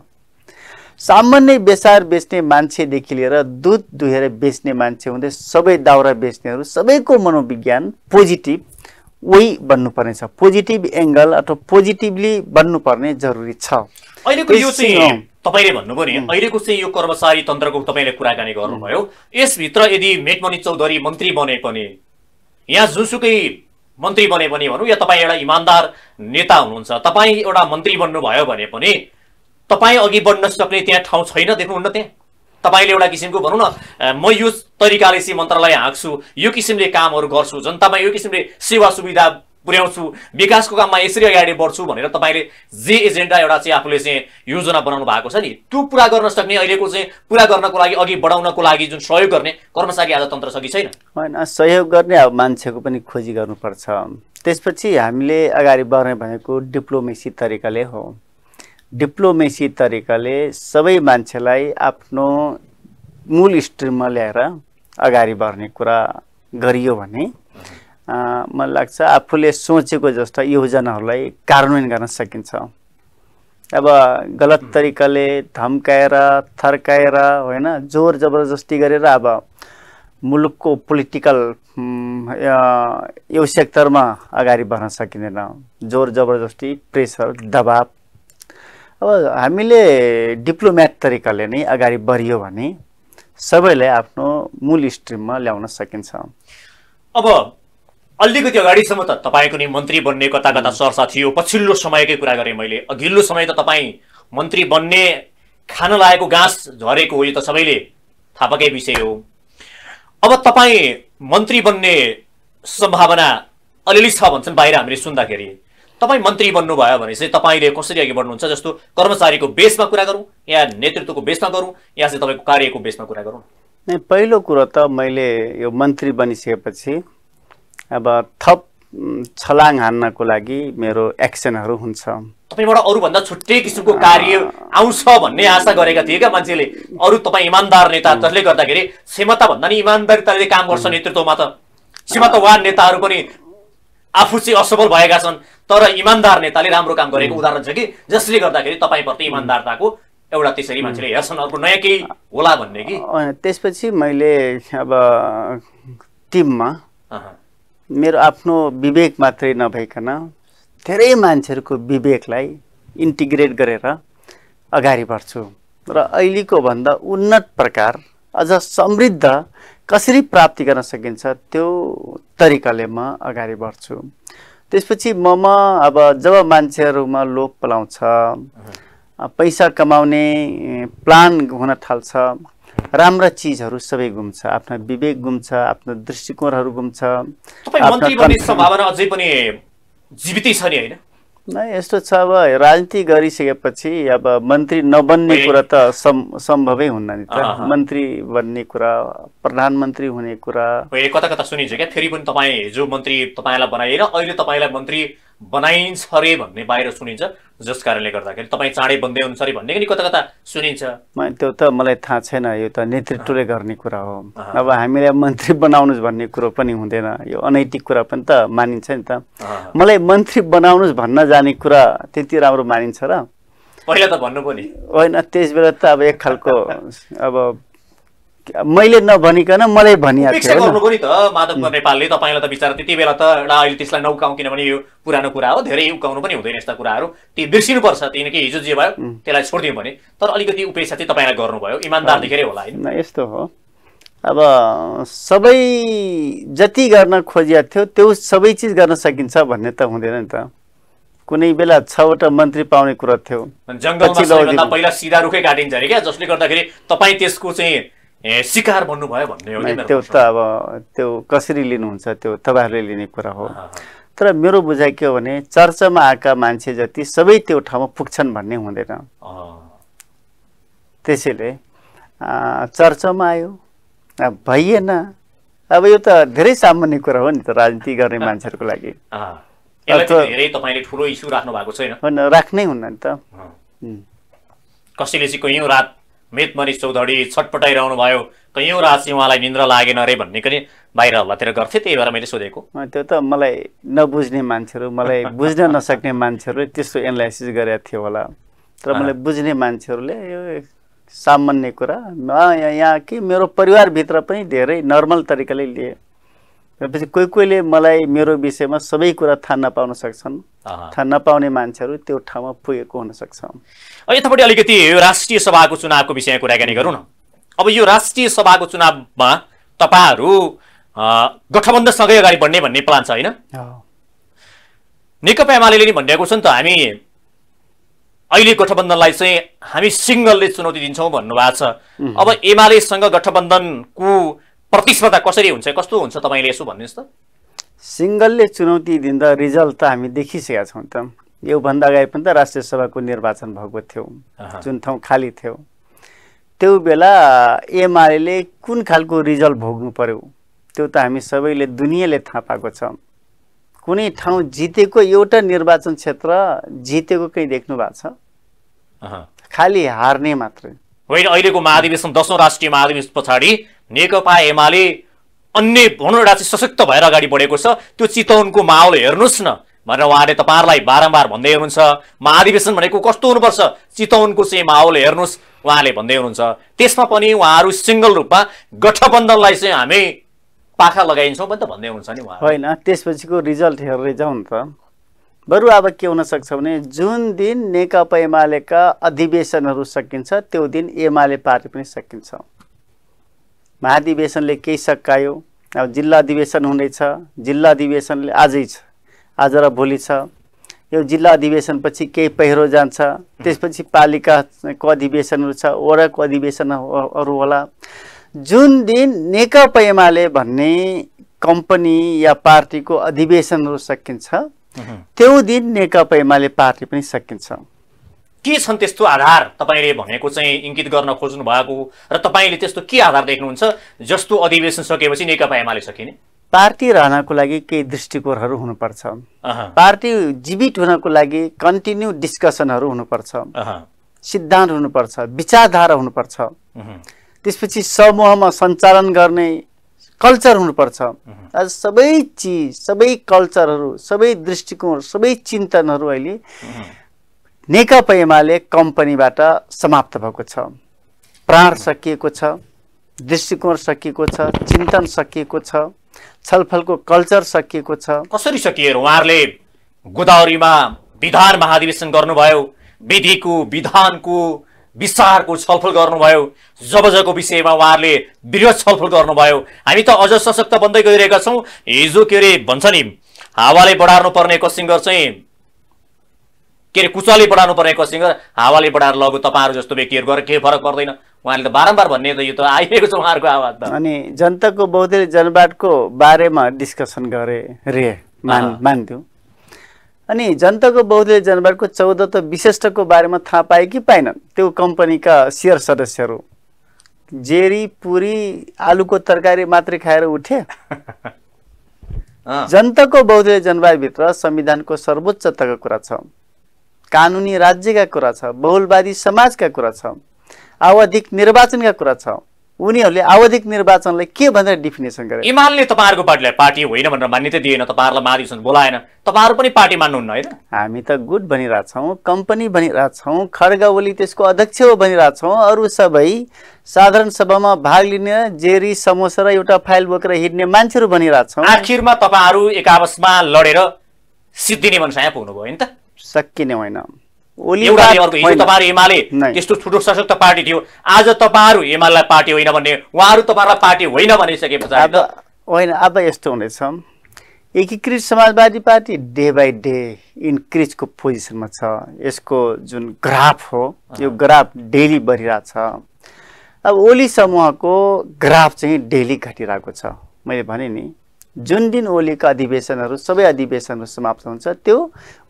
सामान्य बेसार बेच्ने मान्छेदेखि लिएर दुध दुहेर बेच्ने मान्छे हुँदै सबै दाउरा बेच्नेहरू सबैको मनोविज्ञान पोजिटिभ वही बन्नुपर्ने छ पोजिटिभ एङ्गल अथवा पोजिटिभली बन्नुपर्ने जरुरी छ अहिलेको यो चाहिँ तपाईँले भन्नुभयो नि अहिलेको चाहिँ यो कर्मचारी तन्त्रको तपाईँले कुराकानी गर्नुभयो यसभित्र यदि मेटमणि चौधरी मन्त्री बने पनि यहाँ जुसुकै मन्त्री बने पनि भनौँ या तपाईँ एउटा इमान्दार नेता हुनुहुन्छ तपाईँ एउटा मन्त्री बन्नुभयो भने पनि तपाईँ अघि बढ्न सक्ने त्यहाँ ठाउँ छैन देख्नुहुन्न त्यहाँ तपाईँले एउटा किसिमको भनौँ न म यो तरिकाले चाहिँ मन्त्रालय हाँक्छु यो किसिमले कामहरू गर्छु जनतामा यो किसिमले सेवा सुविधा पुर्याउँछु विकासको काममा यसरी अगाडि बढ्छु भनेर तपाईँले जे एजेन्डा एउटा चाहिँ आफूले चाहिँ योजना बनाउनु भएको छ नि त्यो पुरा गर्न सक्ने अहिलेको चाहिँ पुरा गर्नको लागि अघि बढाउनको लागि जुन सहयोग गर्ने कर्मचारी आज तन्त्र छ कि छैन होइन सहयोग गर्ने अब मान्छेको पनि खोजी गर्नुपर्छ त्यसपछि हामीले अगाडि बढ्ने भनेको डिप्लोमेसी तरिकाले हो डिप्लोमेसी तरिकाले सबै मान्छेलाई आफ्नो मूल स्ट्रिममा ल्याएर अगाडि बढ्ने कुरा गरियो भने मलाई लाग्छ आफूले सोचेको जस्तो योजनाहरूलाई कार्यान्वयन गर्न सकिन्छ अब गलत तरिकाले धम्काएर थर्काएर होइन जोर जबरजस्ती गरेर अब मुलुकको पोलिटिकल यो सेक्टरमा अगाडि बढ्न सकिँदैन जोर जबरजस्ती प्रेसर दबाब अब हामीले डिप्लोम्याट तरिकाले नै अगाडि बढियो भने सबैलाई आफ्नो मूल स्ट्रिममा ल्याउन सकिन्छ अब अलिकति अगाडिसम्म त तपाईँको नि मन्त्री बन्ने कता कता चर्चा थियो पछिल्लो समयकै कुरा गरेँ मैले अघिल्लो समय त तपाईँ मन्त्री बन्ने खान लागेको गाँस झरेको हो यो त सबैले थाहा पाएकै विषय हो अब तपाईँ मन्त्री बन्ने सम्भावना अलिअलि छ भन्छन् बाहिर हामीले सुन्दाखेरि तपाईँ मन्त्री बन्नुभयो भने चाहिँ तपाईँले कसरी अघि बढ्नुहुन्छ जस्तो कर्मचारीको बेसमा कुरा गरौँ या नेतृत्वको बेसमा गरौँ या चाहिँ तपाईँको कार्यको बेसमा कुरा गरौँ पहिलो कुरो त मैले यो मन्त्री बनिसकेपछि अब थप छलाङ हान्नको लागि मेरो एक्सनहरू हुन्छ तपाईँबाट अरूभन्दा छुट्टै किसिमको कार्य आउँछ भन्ने आशा गरेका थिए क्या मान्छेले अरू तपाईँ इमान्दार नेता जसले गर्दाखेरि क्षमता क्षमताभन्दा नि इमान्दारिताले काम गर्छ नेतृत्वमा त क्षमतावान नेताहरू पनि आफू चाहिँ असफल भएका छन् तर इमान्दार नेताले राम्रो काम गरेको उदाहरण छ कि जसले गर्दाखेरि तपाईँप्रति इमान्दारताको एउटा त्यसरी मान्छेले हेर्छन् अर्को नयाँ केही होला भन्ने कि त्यसपछि मैले अब टिममा मेरो आफ्नो विवेक मात्रै नभइकन धेरै मान्छेहरूको विवेकलाई इन्टिग्रेट गरेर अगाडि बढ्छु र अहिलेको भन्दा उन्नत प्रकार अझ समृद्ध कसरी प्राप्ति गर्न सकिन्छ त्यो तरिकाले म अगाडि बढ्छु त्यसपछि म म अब जब मान्छेहरूमा लोप पलाउँछ पैसा कमाउने प्लान हुन थाल्छ राम्रा चिजहरू सबै गुम्छ आफ्नो विवेक गुम्छ आफ्नो दृष्टिकोणहरू गुम्छ सम्भावना अझै पनि छ नि यस्तो छ अब राजनीति गरिसकेपछि अब मन्त्री नबन्ने कुरा त सम्भवै हुन्न नि त मन्त्री बन्ने कुरा प्रधानमन्त्री हुने कुरा कता कता सुनिन्छ क्या फेरि पनि तपाईँ हिजो मन्त्री तपाईँलाई बनाएर अहिले तपाईँलाई मन्त्री बनाइन्छ अरे भन्ने बाहिर सुनिन्छ जस कारणले गर्दाखेरि तपाईँ चाँडै बन्दै हुन्छ अरे भन्ने पनि कता कता सुनिन्छ त्यो त मलाई थाहा छैन यो त नेतृत्वले गर्ने कुरा हो अब हामीलाई मन्त्री बनाउनुहोस् भन्ने कुरो पनि हुँदैन यो अनैतिक कुरा पनि त मानिन्छ नि त मलाई मन्त्री बनाउनुहोस् भन्न जाने कुरा त्यति राम्रो मानिन्छ र पहिला त भन्नु पनि होइन त्यस बेला त अब एक खालको अब मैले नभनिकन मलाई भनिहाल्छ नि त माधव नेपालले तपाईँलाई त विचार त्यति बेला त एउटा अहिले त्यसलाई नउकाउँ किनभने यो पुरानो कुरा हो धेरै उकाउनु पनि हुँदैन यस्ता कुराहरू त्यो बिर्सिनुपर्छ किनकि हिजो जे भयो त्यसलाई छोडिदियो भने तर अलिकति उपेक्षा चाहिँ तपाईँलाई गर्नुभयो इमान्दार देखेरै होला होइन यस्तो हो अब सबै जति गर्न खोजिएको थियो त्यो सबै चिज गर्न सकिन्छ भन्ने त हुँदैन नि त कुनै बेला छवटा मन्त्री पाउने कुरा थियो पहिला सिधा रुखै काटिन्छ अरे क्या जसले गर्दाखेरि तपाईँ त्यसको चाहिँ सिकार भन्नुभयो भन्ने हो त्यो त अब त्यो कसरी लिनुहुन्छ त्यो तपाईँहरूले लिने कुरा हो तर मेरो बुझाइ के हो भने चर्चामा आएका मान्छे जति सबै त्यो ठाउँमा पुग्छन् भन्ने हुँदैन त्यसैले चर्चामा आयो भइएन अब यो त धेरै सामान्य कुरा हो नि त राजनीति गर्ने मान्छेहरूको लागि राख्नै हुन्न नि त कसैले चाहिँ रात मेतमणि चौधरी भयो कैयौँ राशि उहाँलाई निन्द्रा लागेन अरे भन्ने पनि हल्लातिर गर्थे त्यही भएर मैले सोधेको त्यो त मलाई नबुझ्ने मान्छेहरू मलाई बुझ्न नसक्ने मान्छेहरूले त्यस्तो एनालाइसिस गरेको थियो होला तर मलाई बुझ्ने मान्छेहरूले यो सामान्य कुरा यहाँ कि मेरो परिवारभित्र पनि धेरै नर्मल तरिकाले लिए त्यसपछि कोही कोहीले मलाई मेरो विषयमा सबै कुरा थाहा नपाउन सक्छन् थाहा नपाउने मान्छेहरू त्यो ठाउँमा पुगेको हुनसक्छ यतापट्टि अलिकति राष्ट्रिय सभाको चुनावको विषयमा कुराकानी गरौँ न अब यो राष्ट्रिय सभाको चुनावमा तपाईँहरू गठबन्धनसँगै अगाडि बढ्ने भन्ने प्लान छ होइन नेकपा एमाले नि भनिरहेको छ नि त हामी अहिले गठबन्धनलाई चाहिँ हामी सिङ्गलले चुनौती दिन्छौँ भन्नुभएको छ अब एमालेसँग गठबन्धनको प्रतिस्पर्धा कसरी हुन्छ कस्तो हुन्छ तपाईँले यसो भन्नुहोस् त सिङ्गलले चुनौती दिँदा रिजल्ट त हामी देखिसकेका छौँ त योभन्दा अगाडि पनि त राष्ट्रिय सभाको निर्वाचन भएको थियो जुन ठाउँ खाली थियो त्यो बेला एमाले कुन खालको रिजल्ट भोग्नु पर्यो त्यो त हामी सबैले दुनियाँले थाहा पाएको छ कुनै ठाउँ जितेको एउटा निर्वाचन क्षेत्र जितेको केही देख्नु भएको छ खालि हार्ने मात्रै होइन अहिलेको महाधिवेशन दसौँ राष्ट्रिय महाधिवेशन पछाडि नेकपा एमाले अन्य भनौँ एउटा चाहिँ सशक्त भएर अगाडि बढेको छ त्यो चितवनको माहौल हेर्नुहोस् न भनेर उहाँले तपाईँहरूलाई बारम्बार भन्दै हुनुहुन्छ महाधिवेशन भनेको कस्तो हुनुपर्छ चितवनको चाहिँ माहौल हेर्नुहोस् उहाँले भन्दै हुनुहुन्छ त्यसमा पनि उहाँहरू सिङ्गल रूपमा गठबन्धनलाई चाहिँ हामी पाखा लगाइन्छौँ पनि त भन्दै हुनुहुन्छ नि उहाँ होइन त्यसपछिको रिजल्ट हेर्दै जाउँ त बरु अब के हुनसक्छ भने जुन दिन नेकपा एमालेका अधिवेशनहरू सकिन्छ त्यो दिन एमाले पार्टी पनि सकिन्छ महाधिवेशनले केही सकायो अब जिल्ला अधिवेशन हुनेछ जिल्ला अधिवेशनले आजै छ आज र भोलि छ यो जिल्ला अधिवेशनपछि केही पहिरो जान्छ त्यसपछि पालिकाको अधिवेशनहरू छ वडाको अधिवेशनहरू होला जुन दिन नेकपा एमाले भन्ने कम्पनी या पार्टीको अधिवेशनहरू सकिन्छ त्यो दिन नेकपा एमाले पार्टी पनि सकिन्छ के छन् त्यस्तो आधार तपाईँले भनेको चाहिँ इङ्गित गर्न खोज्नु भएको र तपाईँले त्यस्तो के आधार देख्नुहुन्छ जस्तो अधिवेशन सकेपछि नेकपा एमाले सकिने पार्टी रहनको लागि केही दृष्टिकोणहरू हुनुपर्छ पार्टी जीवित हुनको लागि कन्टिन्यू डिस्कसनहरू हुनुपर्छ सिद्धान्त हुनुपर्छ विचारधारा हुनुपर्छ त्यसपछि समूहमा सञ्चालन गर्ने कल्चर हुनुपर्छ सबै चिज सबै कल्चरहरू सबै दृष्टिकोण सबै चिन्तनहरू अहिले नेकपा एमाले कम्पनीबाट समाप्त भएको छ प्राण सकिएको छ दृष्टिकोण सकिएको छ चिन्तन सकिएको छ छलफलको कल्चर सकिएको छ कसरी सकिएर उहाँहरूले गोदावरीमा विधान महाधिवेशन गर्नुभयो विधिको विधानको विचारको छलफल गर्नुभयो जब जबको विषयमा उहाँहरूले वृहत छलफल गर्नुभयो हामी त अझ सशक्त बन्दै गइरहेका छौँ हिजो के अरे भन्छ नि हावाले बढार्नु पर्ने कसिङ्गर चाहिँ के अरे कुचाले बढार्नु पर्ने कसिङ्गर हावाले बढाएर लग्यो तपाईँहरू जस्तो व्यक्तिहरू गएर केही फरक पर्दैन उहाँले त बारम्बार भन्ने त यो त आइरहेको छ उहाँहरूको आवाज त अनि जनताको बौद्धिक जनवादको बारेमा डिस्कसन गरे रे मान मान्थ्यौँ अनि जनताको बौद्धिक जनवादको चौध त विशिष्टको बारेमा थाहा पाए कि पाएनन् त्यो कम्पनीका सेयर सदस्यहरू जेरी पुरी आलुको तरकारी मात्रै खाएर उठे जनताको बौद्धिक जनवादभित्र संविधानको सर्वोच्चताको कुरा छ कानुनी राज्यका कुरा छ बहुलवादी समाजका कुरा छ आवधिक निर्वाचनका कुरा छ उनीहरूले आवधिक निर्वाचनलाई के भनेर डिफिनेसन गरे इमानले तपाईँहरूको पार्टीलाई पार्टी होइन भनेर मान्यता दिएन तपाईँहरूलाई महाधिवेशन बोलाएन तपाईँहरू पनि पार्टी मान्नुहुन्न होइन हामी त गुट भनिरहेछौँ कम्पनी भनिरहेछौँ खड्गा ओली त्यसको अध्यक्ष हो भनिरहेछौँ अरू सबै साधारण सभामा भाग लिने जेरी समोसा र एउटा फाइल बोकेर हिँड्ने मान्छेहरू भनिरहेछौँ आखिरमा तपाईँहरू एकावसमा लडेर सिद्धिने यहाँ पुग्नुभयो नि त सकिने होइन हिजो तपाईँहरू एमाले यस्तो ठुलो सशक्त पार्टी थियो आज तपाईँहरू एमालेलाई पार्टी होइन भन्ने उहाँहरू तपाईँहरूलाई पार्टी होइन भनिसके पछाडि होइन अब यस्तो हुनेछ एकीकृत समाजवादी पार्टी डे बाई डे इन्क्रिजको पोजिसनमा छ यसको जुन ग्राफ हो यो ग्राफ डेली बढिरहेछ अब ओली समूहको ग्राफ चाहिँ डेली घटिरहेको छ मैले भने नि जुन दिन ओलीका अधिवेशनहरू सबै अधिवेशनहरू समाप्त हुन्छ त्यो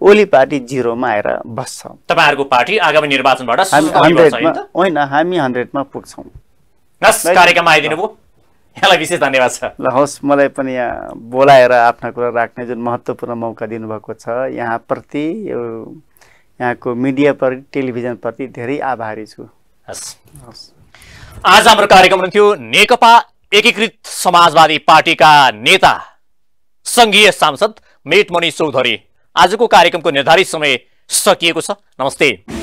ओली पार्टी जिरोमा आएर बस्छ तपाईँहरूको पार्टी आगामी निर्वाचनबाट होइन हामी हन्ड्रेडमा पुग्छौँ कार्यक्रममा आइदिनु भयो यहाँलाई विशेष धन्यवाद छ ल हवस् मलाई पनि यहाँ बोलाएर आफ्ना कुरा राख्ने जुन महत्त्वपूर्ण मौका दिनुभएको छ यहाँप्रति यो यहाँको मिडियाप्रति टेलिभिजनप्रति धेरै आभारी छु हस् हस् आज हाम्रो कार्यक्रम हुनुहुन्थ्यो नेकपा एकीकृत समाजवादी पार्टीका नेता सङ्घीय सांसद मेटमणि चौधरी आजको कार्यक्रमको निर्धारित समय सकिएको छ नमस्ते